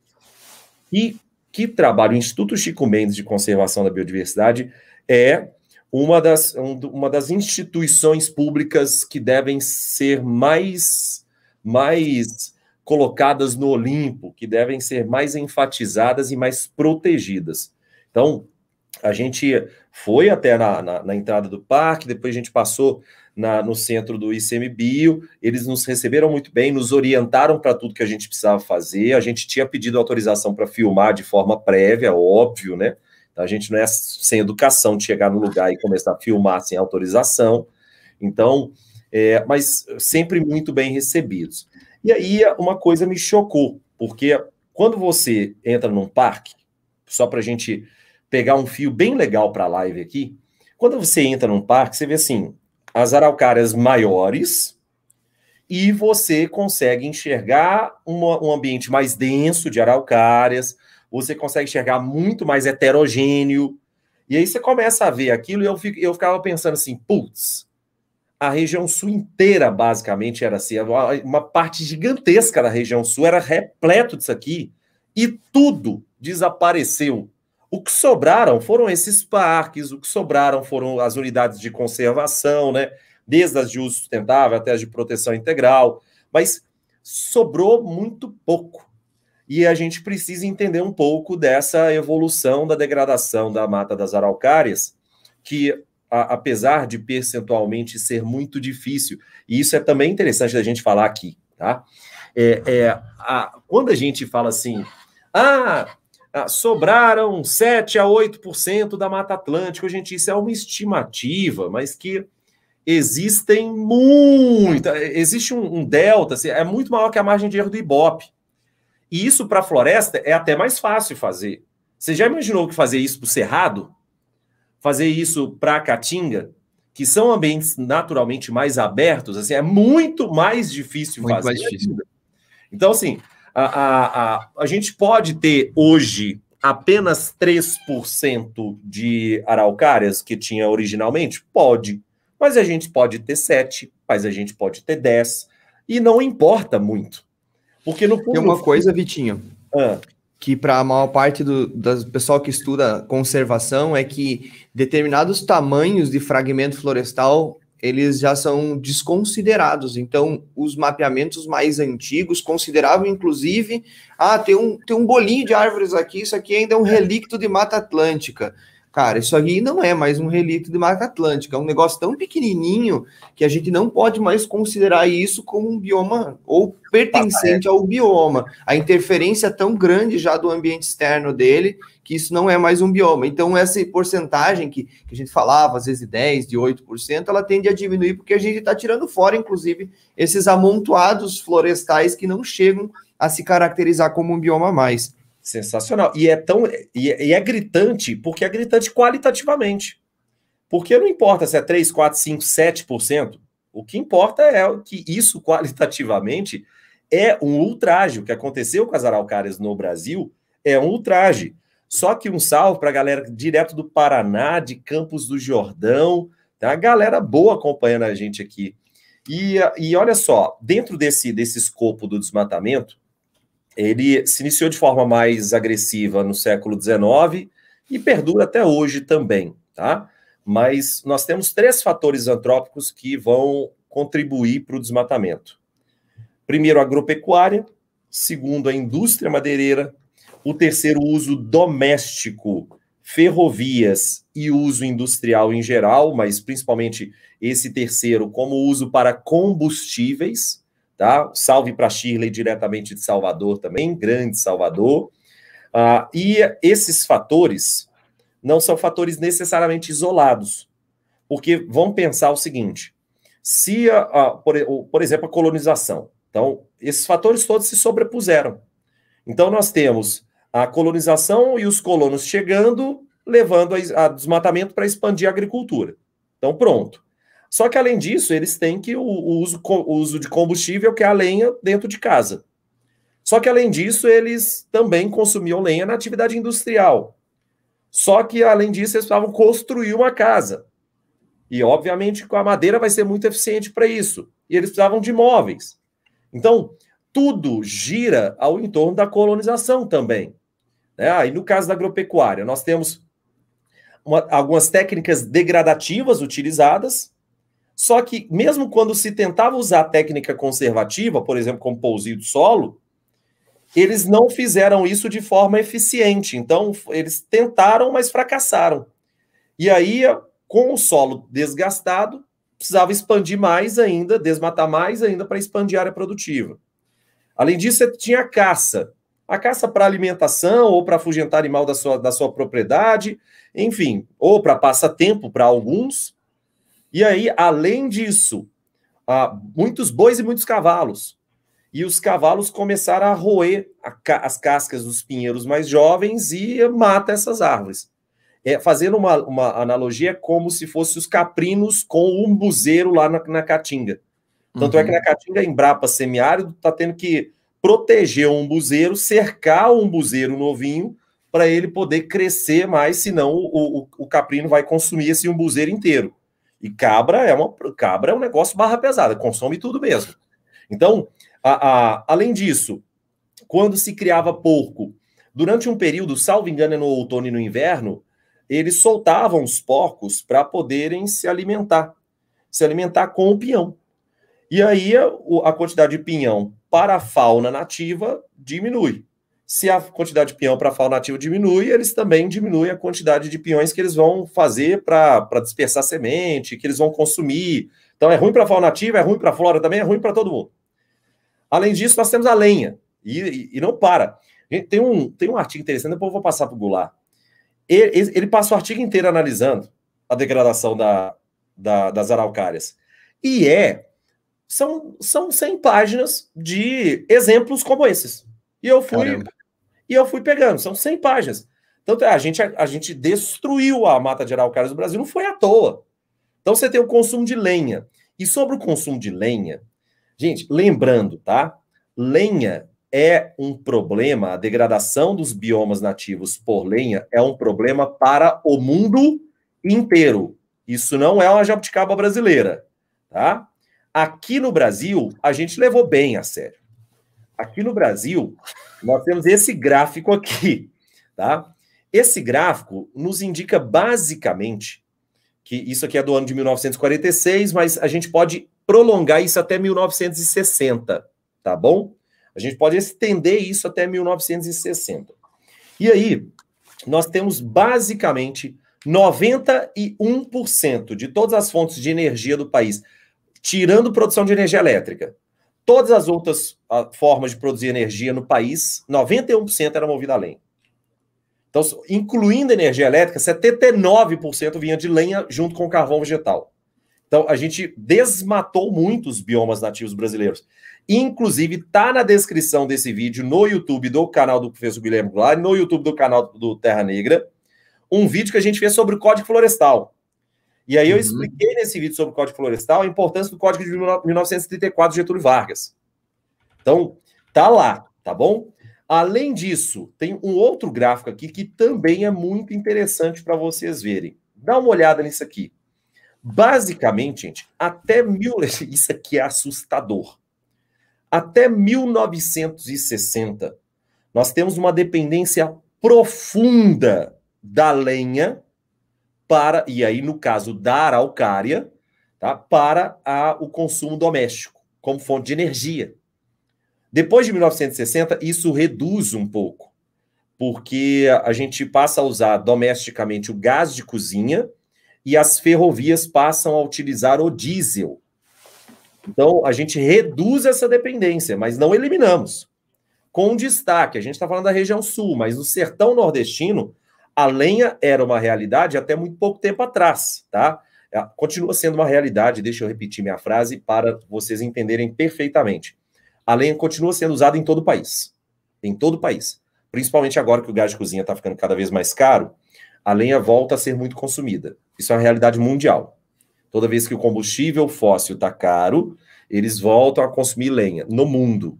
E que trabalho o Instituto Chico Mendes de Conservação da Biodiversidade é uma das, uma das instituições públicas que devem ser mais, mais colocadas no Olimpo, que devem ser mais enfatizadas e mais protegidas. Então, a gente foi até na, na, na entrada do parque, depois a gente passou na, no centro do ICMBio, eles nos receberam muito bem, nos orientaram para tudo que a gente precisava fazer, a gente tinha pedido autorização para filmar de forma prévia, óbvio, né? Então, a gente não é sem educação de chegar no lugar e começar a filmar sem autorização. Então, é, mas sempre muito bem recebidos. E aí uma coisa me chocou, porque quando você entra num parque, só para a gente pegar um fio bem legal para a live aqui, quando você entra num parque, você vê assim, as araucárias maiores e você consegue enxergar uma, um ambiente mais denso de araucárias, você consegue enxergar muito mais heterogêneo. E aí você começa a ver aquilo e eu, fico, eu ficava pensando assim, putz, a região sul inteira basicamente era assim, uma parte gigantesca da região sul era repleto disso aqui e tudo desapareceu. O que sobraram foram esses parques, o que sobraram foram as unidades de conservação, né? Desde as de uso sustentável até as de proteção integral, mas sobrou muito pouco e a gente precisa entender um pouco dessa evolução da degradação da mata das araucárias, que a, apesar de percentualmente ser muito difícil, e isso é também interessante da gente falar aqui, tá? É, é a, quando a gente fala assim, ah, ah sobraram 7 a 8% da Mata Atlântica, gente, isso é uma estimativa, mas que existem muita, existe um, um delta, assim, é muito maior que a margem de erro do Ibope. E isso para a floresta é até mais fácil fazer. Você já imaginou que fazer isso para o cerrado? Fazer isso para a caatinga? Que são ambientes naturalmente mais abertos, assim, é muito mais difícil muito fazer. Mais difícil. Então, assim, a, a, a, a gente pode ter hoje apenas 3% de araucárias que tinha originalmente? Pode. Mas a gente pode ter 7, mas a gente pode ter 10, e não importa muito. Porque no fundo, Tem uma coisa, Vitinho, ah. que para a maior parte do, do pessoal que estuda conservação é que determinados tamanhos de fragmento florestal eles já são desconsiderados. Então, os mapeamentos mais antigos consideravam, inclusive, ah, tem um, tem um bolinho de árvores aqui, isso aqui ainda é um relíquio de Mata Atlântica. Cara, isso aqui não é mais um relito de Mata Atlântica, é um negócio tão pequenininho que a gente não pode mais considerar isso como um bioma ou pertencente ao bioma. A interferência é tão grande já do ambiente externo dele que isso não é mais um bioma. Então, essa porcentagem que, que a gente falava, às vezes de 10, de 8%, ela tende a diminuir porque a gente está tirando fora, inclusive, esses amontoados florestais que não chegam a se caracterizar como um bioma mais. Sensacional. E é tão e é, e é gritante, porque é gritante qualitativamente. Porque não importa se é 3, 4, 5, 7%, o que importa é que isso qualitativamente é um ultraje. O que aconteceu com as araucárias no Brasil é um ultraje. Só que um salve para a galera direto do Paraná, de Campos do Jordão, tá? Galera boa acompanhando a gente aqui. E, e olha só, dentro desse, desse escopo do desmatamento, ele se iniciou de forma mais agressiva no século XIX e perdura até hoje também, tá? Mas nós temos três fatores antrópicos que vão contribuir para o desmatamento. Primeiro, a agropecuária. Segundo, a indústria madeireira. O terceiro, o uso doméstico, ferrovias e uso industrial em geral, mas principalmente esse terceiro, como uso para combustíveis tá? Salve para Shirley, diretamente de Salvador também, grande Salvador. Ah, e esses fatores não são fatores necessariamente isolados, porque vão pensar o seguinte: se, a, a, por, por exemplo, a colonização. Então, esses fatores todos se sobrepuseram. Então, nós temos a colonização e os colonos chegando, levando a, a desmatamento para expandir a agricultura. Então, pronto. Só que, além disso, eles têm que o, o uso, o uso de combustível, que é a lenha, dentro de casa. Só que, além disso, eles também consumiam lenha na atividade industrial. Só que, além disso, eles precisavam construir uma casa. E, obviamente, a madeira vai ser muito eficiente para isso. E eles precisavam de móveis. Então, tudo gira ao entorno da colonização também. Né? Ah, e no caso da agropecuária, nós temos uma, algumas técnicas degradativas utilizadas, só que, mesmo quando se tentava usar a técnica conservativa, por exemplo, como pousio de solo, eles não fizeram isso de forma eficiente. Então, eles tentaram, mas fracassaram. E aí, com o solo desgastado, precisava expandir mais ainda, desmatar mais ainda para expandir a área produtiva. Além disso, você tinha a caça. A caça para alimentação ou para afugentar animal da sua, da sua propriedade, enfim, ou para passatempo para alguns. E aí, além disso, ah, muitos bois e muitos cavalos. E os cavalos começaram a roer a ca as cascas dos pinheiros mais jovens e mata essas árvores. É, fazendo uma, uma analogia, como se fossem os caprinos com o umbuzeiro lá na, na Caatinga. Tanto uhum. é que uhum. na Caatinga, em Brapa Semiárido, está tendo que proteger o umbuzeiro, cercar o umbuzeiro novinho, para ele poder crescer mais, senão o, o, o caprino vai consumir esse umbuzeiro inteiro. E cabra é, uma, cabra é um negócio barra pesada, consome tudo mesmo. Então, a, a, além disso, quando se criava porco, durante um período, salvo engano, é no outono e no inverno, eles soltavam os porcos para poderem se alimentar, se alimentar com o pinhão. E aí a, a quantidade de pinhão para a fauna nativa diminui se a quantidade de peão para fauna nativa diminui, eles também diminuem a quantidade de peões que eles vão fazer para dispersar semente, que eles vão consumir. Então é ruim para a fauna nativa, é ruim para a flora também, é ruim para todo mundo. Além disso, nós temos a lenha, e, e, e não para. Tem um, tem um artigo interessante, depois eu vou passar para o Goulart. Ele, ele passa o artigo inteiro analisando a degradação da, da, das araucárias. E é, são, são 100 páginas de exemplos como esses. E eu fui Caramba. E eu fui pegando, são 100 páginas. Então a gente, a, a gente destruiu a mata de araucárias do Brasil, não foi à toa. Então você tem o consumo de lenha. E sobre o consumo de lenha, gente, lembrando, tá? Lenha é um problema, a degradação dos biomas nativos por lenha é um problema para o mundo inteiro. Isso não é uma jabuticaba brasileira, tá? Aqui no Brasil, a gente levou bem a sério. Aqui no Brasil, nós temos esse gráfico aqui, tá? Esse gráfico nos indica basicamente que isso aqui é do ano de 1946, mas a gente pode prolongar isso até 1960, tá bom? A gente pode estender isso até 1960. E aí, nós temos basicamente 91% de todas as fontes de energia do país, tirando produção de energia elétrica, Todas as outras ah, formas de produzir energia no país, 91% era movida a lenha. Então, incluindo a energia elétrica, 79% vinha de lenha junto com carvão vegetal. Então, a gente desmatou muitos biomas nativos brasileiros. Inclusive, tá na descrição desse vídeo, no YouTube do canal do professor Guilherme Goulart, no YouTube do canal do Terra Negra, um vídeo que a gente fez sobre o Código Florestal. E aí eu uhum. expliquei nesse vídeo sobre o Código Florestal a importância do Código de 1934 Getúlio Vargas. Então, tá lá, tá bom? Além disso, tem um outro gráfico aqui que também é muito interessante para vocês verem. Dá uma olhada nisso aqui. Basicamente, gente, até mil... isso aqui é assustador. Até 1960, nós temos uma dependência profunda da lenha para, e aí no caso da araucária, tá? para a, o consumo doméstico, como fonte de energia. Depois de 1960, isso reduz um pouco, porque a gente passa a usar domesticamente o gás de cozinha e as ferrovias passam a utilizar o diesel. Então, a gente reduz essa dependência, mas não eliminamos. Com destaque, a gente está falando da região sul, mas no sertão nordestino, a lenha era uma realidade até muito pouco tempo atrás, tá? É, continua sendo uma realidade, deixa eu repetir minha frase para vocês entenderem perfeitamente. A lenha continua sendo usada em todo o país. Em todo o país. Principalmente agora que o gás de cozinha está ficando cada vez mais caro, a lenha volta a ser muito consumida. Isso é uma realidade mundial. Toda vez que o combustível fóssil está caro, eles voltam a consumir lenha no mundo.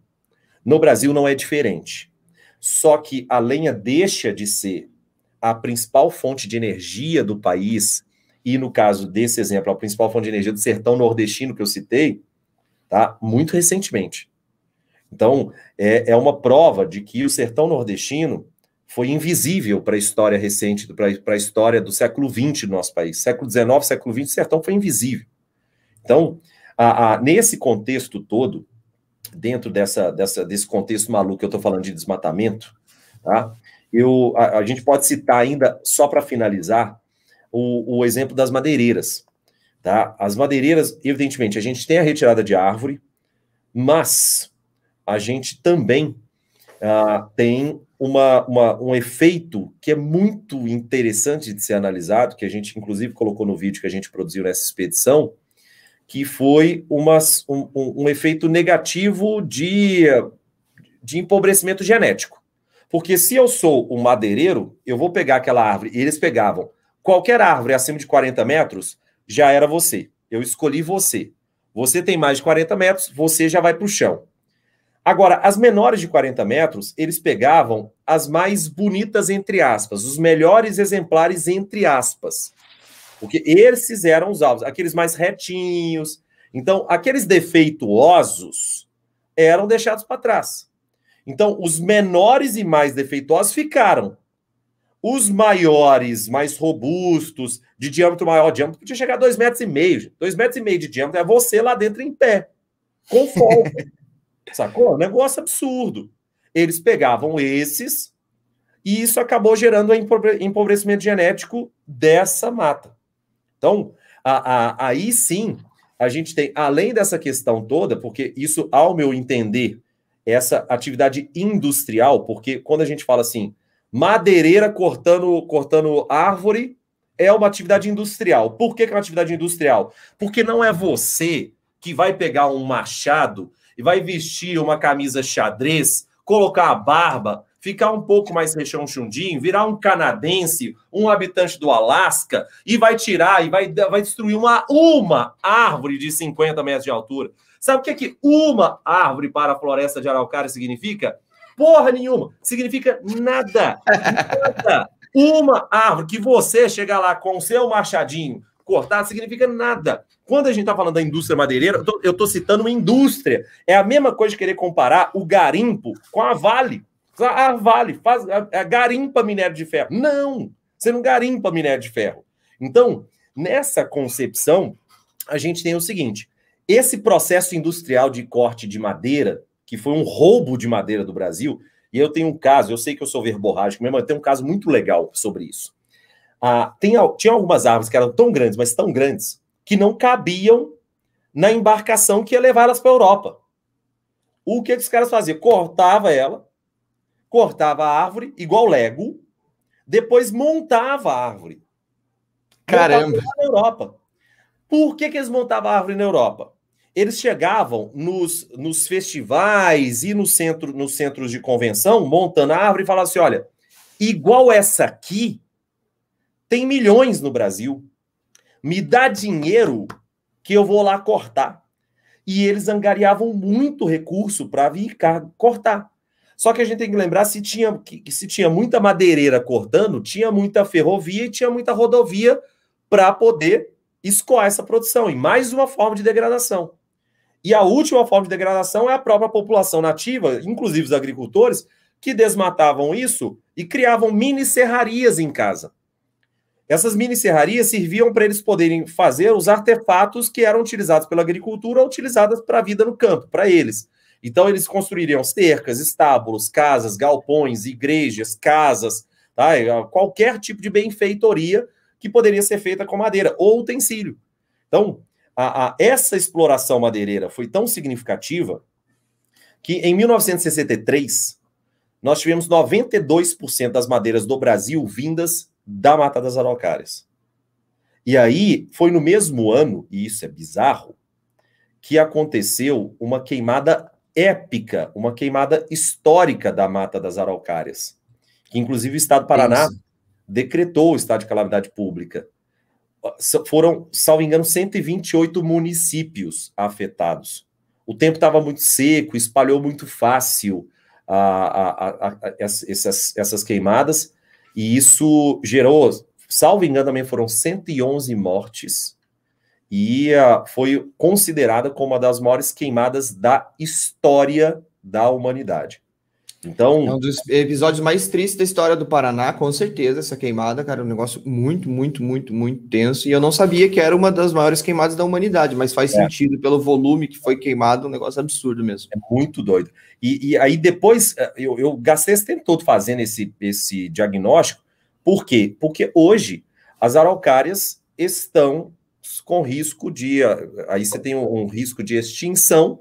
No Brasil não é diferente. Só que a lenha deixa de ser a principal fonte de energia do país, e no caso desse exemplo, a principal fonte de energia do sertão nordestino que eu citei, tá? muito recentemente. Então, é, é uma prova de que o sertão nordestino foi invisível para a história recente, para a história do século XX do nosso país. Século XIX, século XX, o sertão foi invisível. Então, a, a, nesse contexto todo, dentro dessa, dessa, desse contexto maluco que eu estou falando de desmatamento, tá? Eu, a, a gente pode citar ainda, só para finalizar, o, o exemplo das madeireiras. Tá? As madeireiras, evidentemente, a gente tem a retirada de árvore, mas a gente também uh, tem uma, uma, um efeito que é muito interessante de ser analisado, que a gente, inclusive, colocou no vídeo que a gente produziu nessa expedição, que foi umas, um, um, um efeito negativo de, de empobrecimento genético. Porque se eu sou um madeireiro, eu vou pegar aquela árvore. E eles pegavam. Qualquer árvore acima de 40 metros já era você. Eu escolhi você. Você tem mais de 40 metros, você já vai para o chão. Agora, as menores de 40 metros, eles pegavam as mais bonitas, entre aspas, os melhores exemplares, entre aspas. Porque esses eram os alvos, aqueles mais retinhos. Então, aqueles defeituosos eram deixados para trás. Então, os menores e mais defeituosos ficaram. Os maiores, mais robustos, de diâmetro maior, diâmetro podia chegar a 2,5 metros. 2,5 metros e meio de diâmetro é você lá dentro em pé, com folga. Sacou? É um negócio absurdo. Eles pegavam esses e isso acabou gerando o empobrecimento genético dessa mata. Então, a, a, aí sim, a gente tem, além dessa questão toda, porque isso, ao meu entender, essa atividade industrial, porque quando a gente fala assim, madeireira cortando, cortando árvore é uma atividade industrial. Por que, que é uma atividade industrial? Porque não é você que vai pegar um machado e vai vestir uma camisa xadrez, colocar a barba, ficar um pouco mais rechonchundinho, virar um canadense, um habitante do Alasca, e vai tirar e vai, vai destruir uma, uma árvore de 50 metros de altura. Sabe o que é que uma árvore para a floresta de Araucária significa? Porra nenhuma. Significa nada. Nada. Uma árvore que você chegar lá com o seu machadinho cortado significa nada. Quando a gente está falando da indústria madeireira, eu estou citando uma indústria. É a mesma coisa de querer comparar o garimpo com a Vale. A ah, Vale faz, a, a garimpa minério de ferro. Não! Você não garimpa minério de ferro. Então, nessa concepção, a gente tem o seguinte: esse processo industrial de corte de madeira, que foi um roubo de madeira do Brasil, e eu tenho um caso, eu sei que eu sou verborrágico mesmo, mas tem um caso muito legal sobre isso. Ah, tem, tinha algumas árvores que eram tão grandes, mas tão grandes, que não cabiam na embarcação que ia levar elas para a Europa. O que, é que os caras faziam? Cortava ela, cortava a árvore, igual Lego, depois montava a árvore. Caramba! Montava na Europa. Por que, que eles montavam a árvore na Europa? eles chegavam nos, nos festivais e no centro, nos centros de convenção, montando a árvore e falavam assim: olha, igual essa aqui, tem milhões no Brasil. Me dá dinheiro que eu vou lá cortar. E eles angariavam muito recurso para vir cortar. Só que a gente tem que lembrar se tinha, que, se tinha muita madeireira cortando, tinha muita ferrovia e tinha muita rodovia para poder escoar essa produção. E mais uma forma de degradação. E a última forma de degradação é a própria população nativa, inclusive os agricultores, que desmatavam isso e criavam mini serrarias em casa. Essas mini serrarias serviam para eles poderem fazer os artefatos que eram utilizados pela agricultura, utilizados para a vida no campo, para eles. Então eles construiriam cercas, estábulos, casas, galpões, igrejas, casas, tá? É, qualquer tipo de benfeitoria que poderia ser feita com madeira ou utensílio. Então, a, a, essa exploração madeireira foi tão significativa que em 1963 nós tivemos 92% das madeiras do Brasil vindas da Mata das Araucárias. E aí foi no mesmo ano, e isso é bizarro, que aconteceu uma queimada épica, uma queimada histórica da Mata das Araucárias, que inclusive o Estado do Paraná decretou o estado de calamidade pública foram, salvo engano, 128 municípios afetados. O tempo estava muito seco, espalhou muito fácil a, a, a, essas, essas queimadas, e isso gerou, salvo engano, também foram 111 mortes, e ah, foi considerada como uma das maiores queimadas da história da humanidade. Então. É um dos episódios mais tristes da história do Paraná, com certeza, essa queimada, cara. Um negócio muito, muito, muito, muito tenso. E eu não sabia que era uma das maiores queimadas da humanidade, mas faz é. sentido pelo volume que foi queimado, um negócio absurdo mesmo. É muito doido. E, e aí depois, eh, eu, eu, gastei esse tempo todo fazendo esse, esse diagnóstico. Por quê? Porque hoje as araucárias estão com risco de. Eh, aí você tem um, um risco de extinção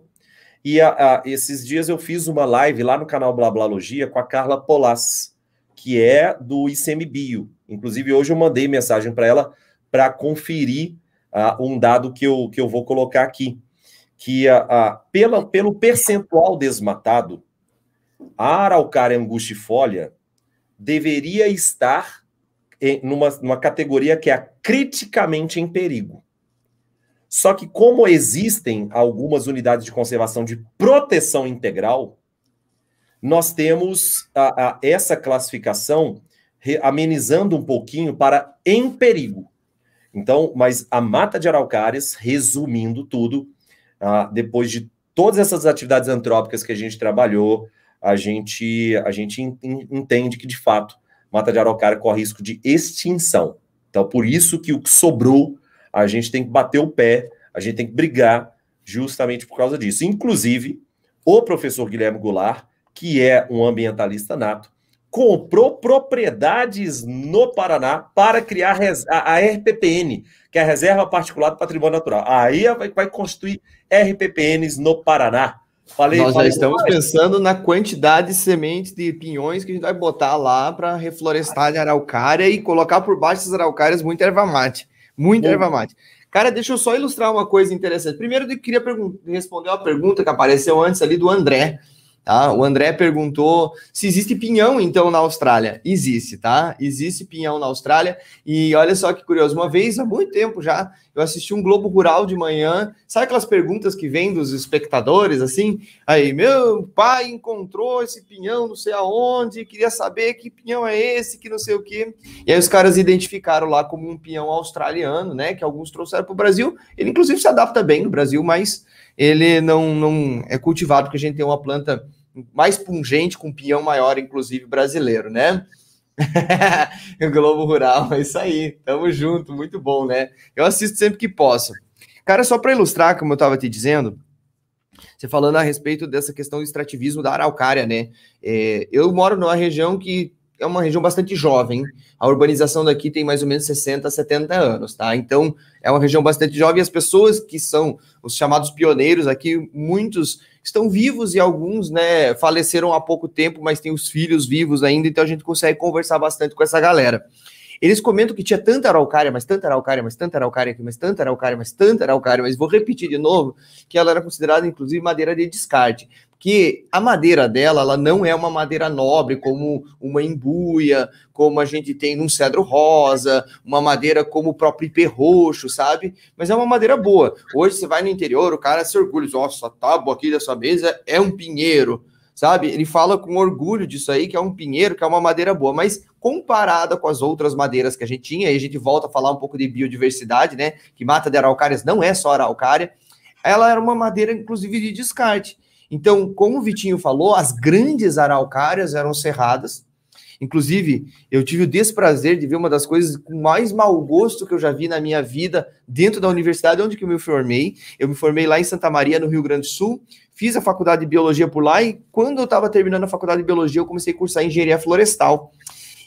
e a, a, esses dias eu fiz uma live lá no canal Blablalogia com a Carla Polas, que é do ICMBio. Inclusive, hoje eu mandei mensagem para ela para conferir uh, um dado que eu, que eu vou colocar aqui. Que uh, pela, pelo percentual desmatado, a araucária angustifolia deveria estar em, numa, numa categoria que é criticamente em perigo. Só que, como existem algumas unidades de conservação de proteção integral, nós temos a, a essa classificação amenizando um pouquinho para em perigo. Então, mas a mata de araucárias, resumindo tudo, ah, depois de todas essas atividades antrópicas que a gente trabalhou, a gente, a gente entende que, de fato, mata de araucária corre risco de extinção. Então, por isso que o que sobrou a gente tem que bater o pé, a gente tem que brigar justamente por causa disso. Inclusive, o professor Guilherme Goulart, que é um ambientalista nato, comprou propriedades no Paraná para criar a RPPN, que é a Reserva Particular do Patrimônio Natural. Aí é, vai construir RPPNs no Paraná. Falei, Nós falei, já estamos pensando na quantidade de sementes de pinhões que a gente vai botar lá para reflorestar de araucária e colocar por baixo das araucárias muita erva mate. Muito. erva mate. Cara, deixa eu só ilustrar uma coisa interessante. Primeiro, eu queria responder uma pergunta que apareceu antes ali do André. Tá? O André perguntou se existe pinhão, então, na Austrália. Existe, tá? Existe pinhão na Austrália. E olha só que curioso, uma vez, há muito tempo já, eu assisti um Globo Rural de manhã. Sabe aquelas perguntas que vêm dos espectadores, assim? Aí, meu pai encontrou esse pinhão não sei aonde, queria saber que pinhão é esse, que não sei o quê. E aí os caras identificaram lá como um pinhão australiano, né? Que alguns trouxeram para o Brasil. Ele, inclusive, se adapta bem no Brasil, mas ele não, não é cultivado, porque a gente tem uma planta mais pungente, com pinhão maior, inclusive brasileiro, né? o Globo Rural, é isso aí, tamo junto, muito bom, né? Eu assisto sempre que posso. Cara, só para ilustrar, como eu estava te dizendo, você falando a respeito dessa questão do extrativismo da araucária, né? É, eu moro numa região que é uma região bastante jovem. A urbanização daqui tem mais ou menos 60, 70 anos, tá? Então, é uma região bastante jovem. As pessoas que são os chamados pioneiros aqui, muitos estão vivos e alguns, né, faleceram há pouco tempo, mas têm os filhos vivos ainda, então a gente consegue conversar bastante com essa galera. Eles comentam que tinha tanta araucária, mas tanta araucária, mas tanta araucária aqui, mas tanta araucária, mas tanta araucária, mas vou repetir de novo, que ela era considerada, inclusive, madeira de descarte que a madeira dela ela não é uma madeira nobre como uma embuia, como a gente tem num cedro rosa, uma madeira como o próprio ipê roxo, sabe? Mas é uma madeira boa. Hoje você vai no interior, o cara se orgulha, nossa, a tábua aqui dessa mesa é um pinheiro, sabe? Ele fala com orgulho disso aí, que é um pinheiro, que é uma madeira boa, mas comparada com as outras madeiras que a gente tinha, aí a gente volta a falar um pouco de biodiversidade, né? Que mata de araucárias não é só araucária, ela era uma madeira, inclusive, de descarte. Então, como o Vitinho falou, as grandes araucárias eram cerradas. Inclusive, eu tive o desprazer de ver uma das coisas com mais mau gosto que eu já vi na minha vida dentro da universidade onde que eu me formei. Eu me formei lá em Santa Maria, no Rio Grande do Sul, fiz a faculdade de biologia por lá e quando eu estava terminando a faculdade de biologia, eu comecei a cursar engenharia florestal.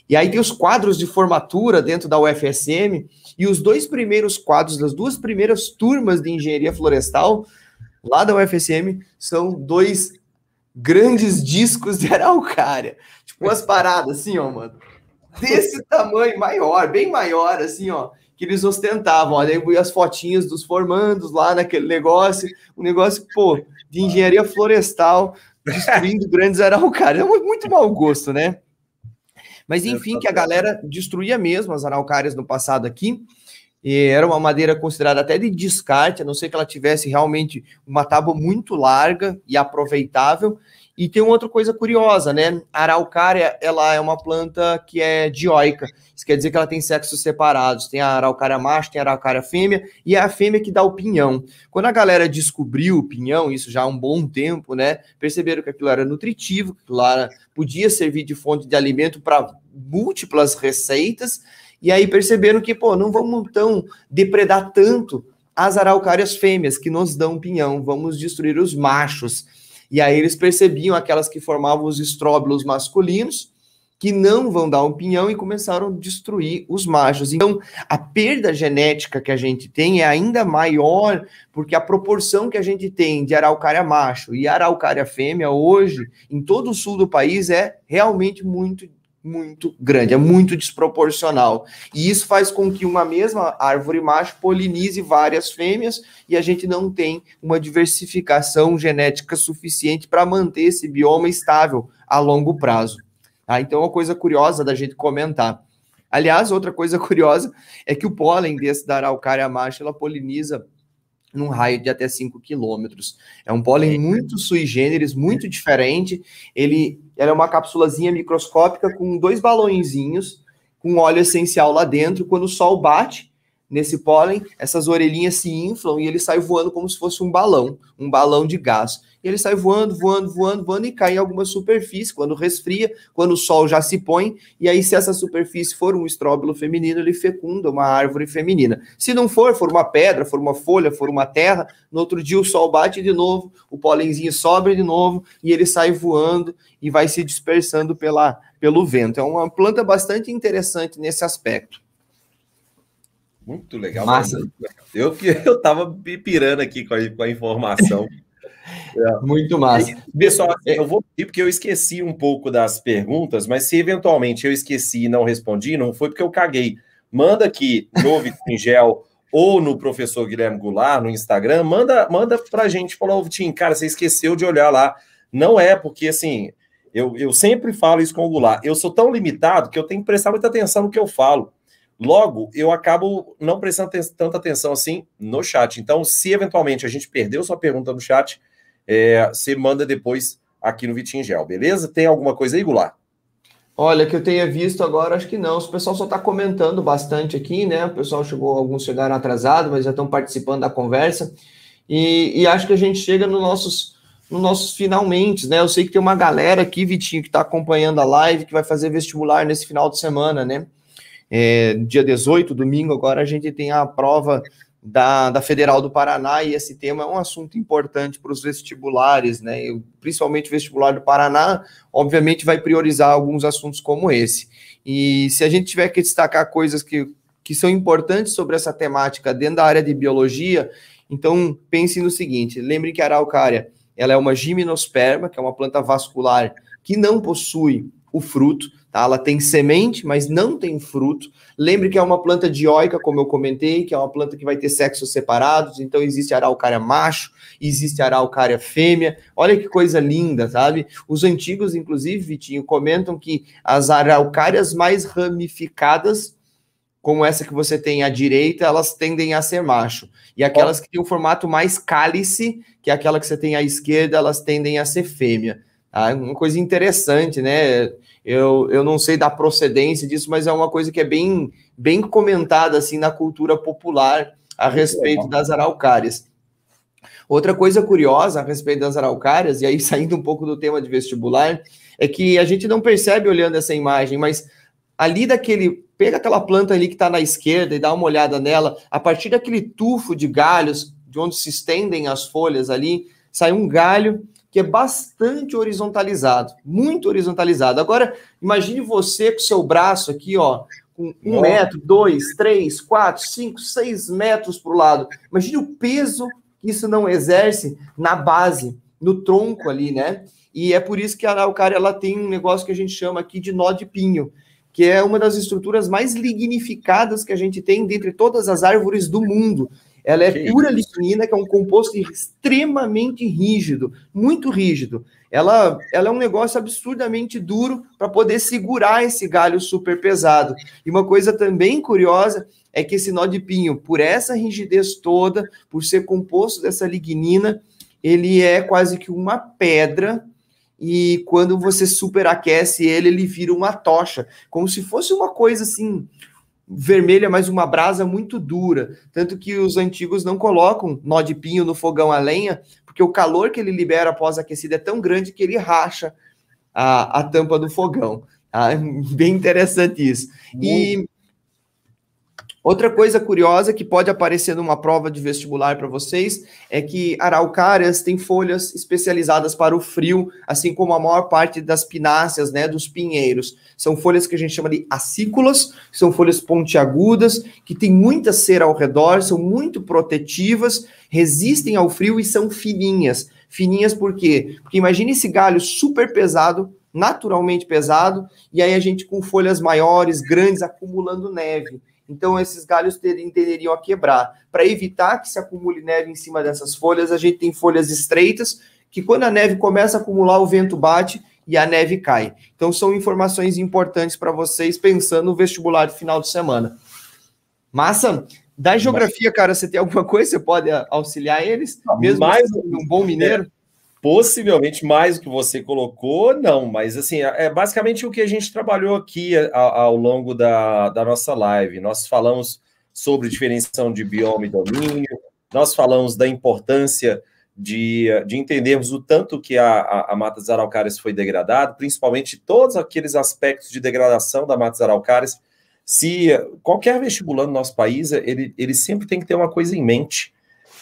E aí tem os quadros de formatura dentro da UFSM, e os dois primeiros quadros das duas primeiras turmas de engenharia florestal lá da UFSM, são dois grandes discos de araucária. Tipo, umas paradas assim, ó, mano. Desse tamanho, maior, bem maior, assim, ó que eles ostentavam. Olha aí as fotinhas dos formandos lá naquele negócio, um negócio, pô, de engenharia florestal, destruindo grandes araucárias. É muito mau gosto, né? Mas é, enfim, tá que a galera destruía mesmo as araucárias no passado aqui era uma madeira considerada até de descarte, a não ser que ela tivesse realmente uma tábua muito larga e aproveitável. E tem outra coisa curiosa, né? A araucária, ela é uma planta que é dioica. Isso quer dizer que ela tem sexos separados. Tem a araucária macho, tem a araucária fêmea, e é a fêmea que dá o pinhão. Quando a galera descobriu o pinhão, isso já há um bom tempo, né? Perceberam que aquilo era nutritivo, que aquilo podia servir de fonte de alimento para múltiplas receitas e aí perceberam que, pô, não vamos tão depredar tanto as araucárias fêmeas que nos dão pinhão, vamos destruir os machos. E aí eles percebiam aquelas que formavam os estróbilos masculinos, que não vão dar um pinhão e começaram a destruir os machos. Então, a perda genética que a gente tem é ainda maior, porque a proporção que a gente tem de araucária macho e araucária fêmea hoje, em todo o sul do país, é realmente muito muito grande, é muito desproporcional. E isso faz com que uma mesma árvore macho polinize várias fêmeas e a gente não tem uma diversificação genética suficiente para manter esse bioma estável a longo prazo. Ah, então, é uma coisa curiosa da gente comentar. Aliás, outra coisa curiosa é que o pólen desse da araucária macho, ela poliniza num raio de até 5 quilômetros. É um pólen é. muito sui generis, muito diferente. Ele, ela é uma capsulazinha microscópica com dois balõezinhos, com óleo essencial lá dentro. Quando o sol bate, nesse pólen, essas orelhinhas se inflam e ele sai voando como se fosse um balão, um balão de gás. E ele sai voando, voando, voando, voando e cai em alguma superfície, quando resfria, quando o sol já se põe, e aí se essa superfície for um estróbilo feminino, ele fecunda uma árvore feminina. Se não for, for uma pedra, for uma folha, for uma terra, no outro dia o sol bate de novo, o pólenzinho sobe de novo e ele sai voando e vai se dispersando pela, pelo vento. É uma planta bastante interessante nesse aspecto. Muito legal. Massa. Eu estava eu tava pirando aqui com a, com a informação. É. Muito massa. pessoal, assim, eu vou pedir porque eu esqueci um pouco das perguntas, mas se eventualmente eu esqueci e não respondi, não foi porque eu caguei. Manda aqui no Vitingel ou no professor Guilherme Goulart no Instagram, manda manda pra gente, fala, ô cara, você esqueceu de olhar lá. Não é, porque assim, eu, eu sempre falo isso com o Goulart, eu sou tão limitado que eu tenho que prestar muita atenção no que eu falo. Logo, eu acabo não prestando tanta atenção assim no chat. Então, se eventualmente a gente perdeu sua pergunta no chat, é, você manda depois aqui no Vitinho Gel, beleza? Tem alguma coisa aí, Gular? Olha, que eu tenha visto agora, acho que não. O pessoal só está comentando bastante aqui, né? O pessoal chegou, alguns chegaram atrasados, mas já estão participando da conversa. E, e acho que a gente chega nos nossos, nos nossos finalmente, né? Eu sei que tem uma galera aqui, Vitinho, que está acompanhando a live, que vai fazer vestibular nesse final de semana, né? É, dia 18, domingo, agora a gente tem a prova da, da Federal do Paraná e esse tema é um assunto importante para os vestibulares, né? Eu, principalmente o vestibular do Paraná, obviamente, vai priorizar alguns assuntos como esse. E se a gente tiver que destacar coisas que, que são importantes sobre essa temática dentro da área de biologia, então pense no seguinte: lembre que a araucária ela é uma gimnosperma, que é uma planta vascular que não possui o fruto, tá? Ela tem semente, mas não tem fruto. Lembre que é uma planta dioica, como eu comentei, que é uma planta que vai ter sexos separados, então existe araucária macho, existe araucária fêmea. Olha que coisa linda, sabe? Os antigos, inclusive, Vitinho, comentam que as araucárias mais ramificadas como essa que você tem à direita, elas tendem a ser macho. E aquelas que têm o um formato mais cálice, que é aquela que você tem à esquerda, elas tendem a ser fêmea. Ah, uma coisa interessante, né? Eu, eu não sei da procedência disso, mas é uma coisa que é bem, bem comentada assim na cultura popular a respeito das araucárias. Outra coisa curiosa a respeito das araucárias, e aí saindo um pouco do tema de vestibular, é que a gente não percebe olhando essa imagem, mas ali daquele. Pega aquela planta ali que está na esquerda e dá uma olhada nela, a partir daquele tufo de galhos, de onde se estendem as folhas ali, sai um galho que é bastante horizontalizado, muito horizontalizado. Agora, imagine você com seu braço aqui, ó, com um metro, dois, três, quatro, cinco, seis metros para o lado. Imagine o peso que isso não exerce na base, no tronco ali, né? E é por isso que a araucária ela tem um negócio que a gente chama aqui de nó de pinho, que é uma das estruturas mais lignificadas que a gente tem dentre todas as árvores do mundo. Ela é pura lignina, que é um composto extremamente rígido, muito rígido. Ela, ela é um negócio absurdamente duro para poder segurar esse galho super pesado. E uma coisa também curiosa é que esse nó de pinho, por essa rigidez toda, por ser composto dessa lignina, ele é quase que uma pedra e quando você superaquece ele, ele vira uma tocha, como se fosse uma coisa assim, vermelha, mas uma brasa muito dura, tanto que os antigos não colocam nó de pinho no fogão a lenha, porque o calor que ele libera após aquecido é tão grande que ele racha a, a tampa do fogão. Ah, bem interessante isso. Muito. E Outra coisa curiosa que pode aparecer numa prova de vestibular para vocês é que araucárias têm folhas especializadas para o frio, assim como a maior parte das pináceas, né, dos pinheiros. São folhas que a gente chama de acículas, são folhas pontiagudas, que têm muita cera ao redor, são muito protetivas, resistem ao frio e são fininhas. Fininhas por quê? Porque imagine esse galho super pesado naturalmente pesado, e aí a gente com folhas maiores, grandes, acumulando neve. Então, esses galhos teriam, tenderiam a quebrar. Para evitar que se acumule neve em cima dessas folhas, a gente tem folhas estreitas, que quando a neve começa a acumular, o vento bate e a neve cai. Então, são informações importantes para vocês pensando no vestibular de final de semana. Massa! Da geografia, cara, você tem alguma coisa? Você pode auxiliar eles? Mesmo mais um bom mineiro? Possivelmente mais do que você colocou, não, mas assim, é, é basicamente o que a gente trabalhou aqui ao longo da, da nossa live. Nós falamos sobre diferenciação de bioma e domínio, nós falamos da importância de, de entendermos o tanto que a, a, a Mata dos Araucárias foi degradada, principalmente todos aqueles aspectos de degradação da Mata dos Araucárias. Se qualquer vestibulando no nosso país, ele, ele sempre tem que ter uma coisa em mente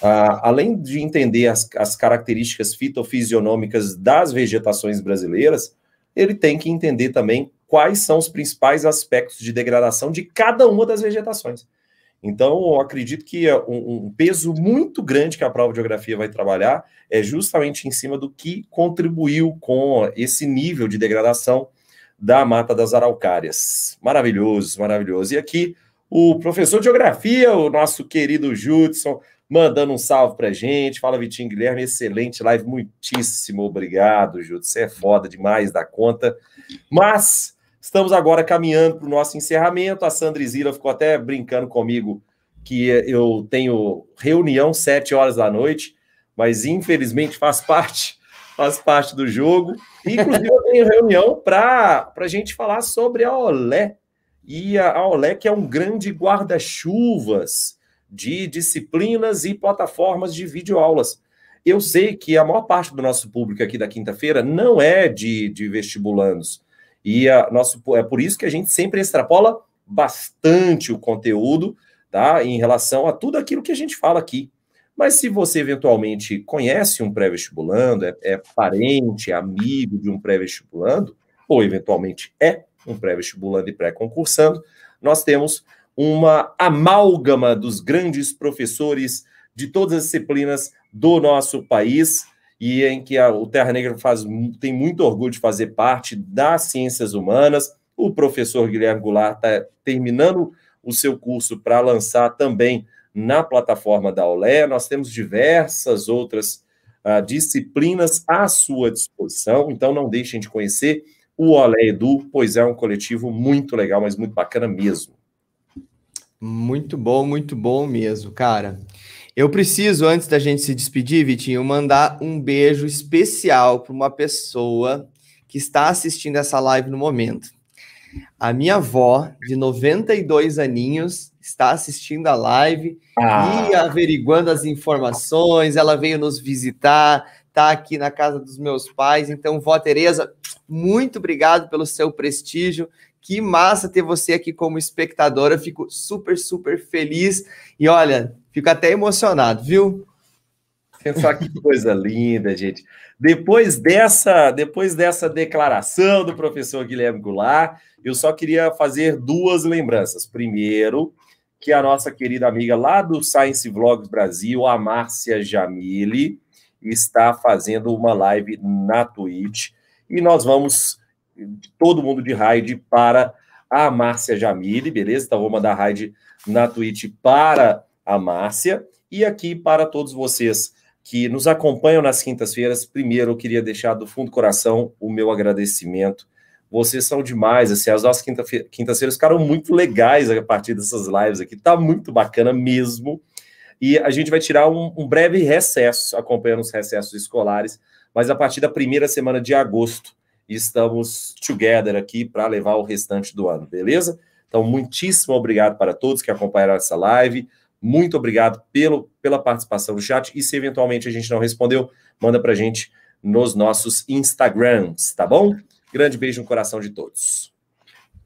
Uh, além de entender as, as características fitofisionômicas das vegetações brasileiras, ele tem que entender também quais são os principais aspectos de degradação de cada uma das vegetações. Então, acredito que é, um, um, peso muito grande que a prova de geografia vai trabalhar é justamente em cima do que contribuiu com esse nível de degradação da mata das araucárias. Maravilhoso, maravilhoso. E aqui o professor de geografia, o nosso querido Judson, mandando um salve pra gente. Fala, Vitinho Guilherme, excelente live, muitíssimo obrigado, Júlio. Você é foda demais da conta. Mas estamos agora caminhando para o nosso encerramento. A Sandra Zila ficou até brincando comigo que eu tenho reunião sete horas da noite, mas infelizmente faz parte faz parte do jogo. inclusive, eu tenho reunião para a gente falar sobre a Olé. E a, a Olé, que é um grande guarda-chuvas de disciplinas e plataformas de videoaulas. Eu sei que a maior parte do nosso público aqui da quinta-feira não é de, de vestibulandos. E a, nosso, é por isso que a gente sempre extrapola bastante o conteúdo tá, em relação a tudo aquilo que a gente fala aqui. Mas se você eventualmente conhece um pré-vestibulando, é, é parente, amigo de um pré-vestibulando, ou eventualmente é um pré-vestibulando e pré-concursando, nós temos uma amálgama dos grandes professores de todas as disciplinas do nosso país e em que a, o Terra Negra faz, tem muito orgulho de fazer parte das ciências humanas. O professor Guilherme Goulart está terminando o seu curso para lançar também na plataforma da OLE. Nós temos diversas outras uh, disciplinas à sua disposição, então não deixem de conhecer o OLE Edu, pois é um coletivo muito legal, mas muito bacana mesmo. Muito bom, muito bom mesmo, cara. Eu preciso, antes da gente se despedir, Vitinho, mandar um beijo especial para uma pessoa que está assistindo essa live no momento. A minha avó, de 92 aninhos, está assistindo a live ah. e averiguando as informações. Ela veio nos visitar, está aqui na casa dos meus pais. Então, vó Tereza, muito obrigado pelo seu prestígio. Que massa ter você aqui como espectadora. Fico super, super feliz. E olha, fico até emocionado, viu? Pensar que coisa linda, gente. Depois dessa, depois dessa declaração do professor Guilherme Goulart, eu só queria fazer duas lembranças. Primeiro, que a nossa querida amiga lá do Science Vlogs Brasil, a Márcia Jamile, está fazendo uma live na Twitch e nós vamos todo mundo de raid para a Márcia Jamile, beleza? Então vou mandar raid na Twitch para a Márcia e aqui para todos vocês que nos acompanham nas quintas-feiras. Primeiro, eu queria deixar do fundo do coração o meu agradecimento. Vocês são demais, assim, as nossas quintas feiras ficaram muito legais a partir dessas lives aqui, tá muito bacana mesmo. E a gente vai tirar um, um breve recesso, acompanhando os recessos escolares, mas a partir da primeira semana de agosto e estamos together aqui para levar o restante do ano, beleza? Então, muitíssimo obrigado para todos que acompanharam essa live. Muito obrigado pelo, pela participação no chat. E se eventualmente a gente não respondeu, manda para a gente nos nossos Instagrams, tá bom? Grande beijo no coração de todos.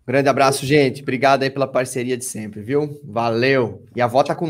Grande abraço, gente. Obrigado aí pela parceria de sempre, viu? Valeu. E a volta tá com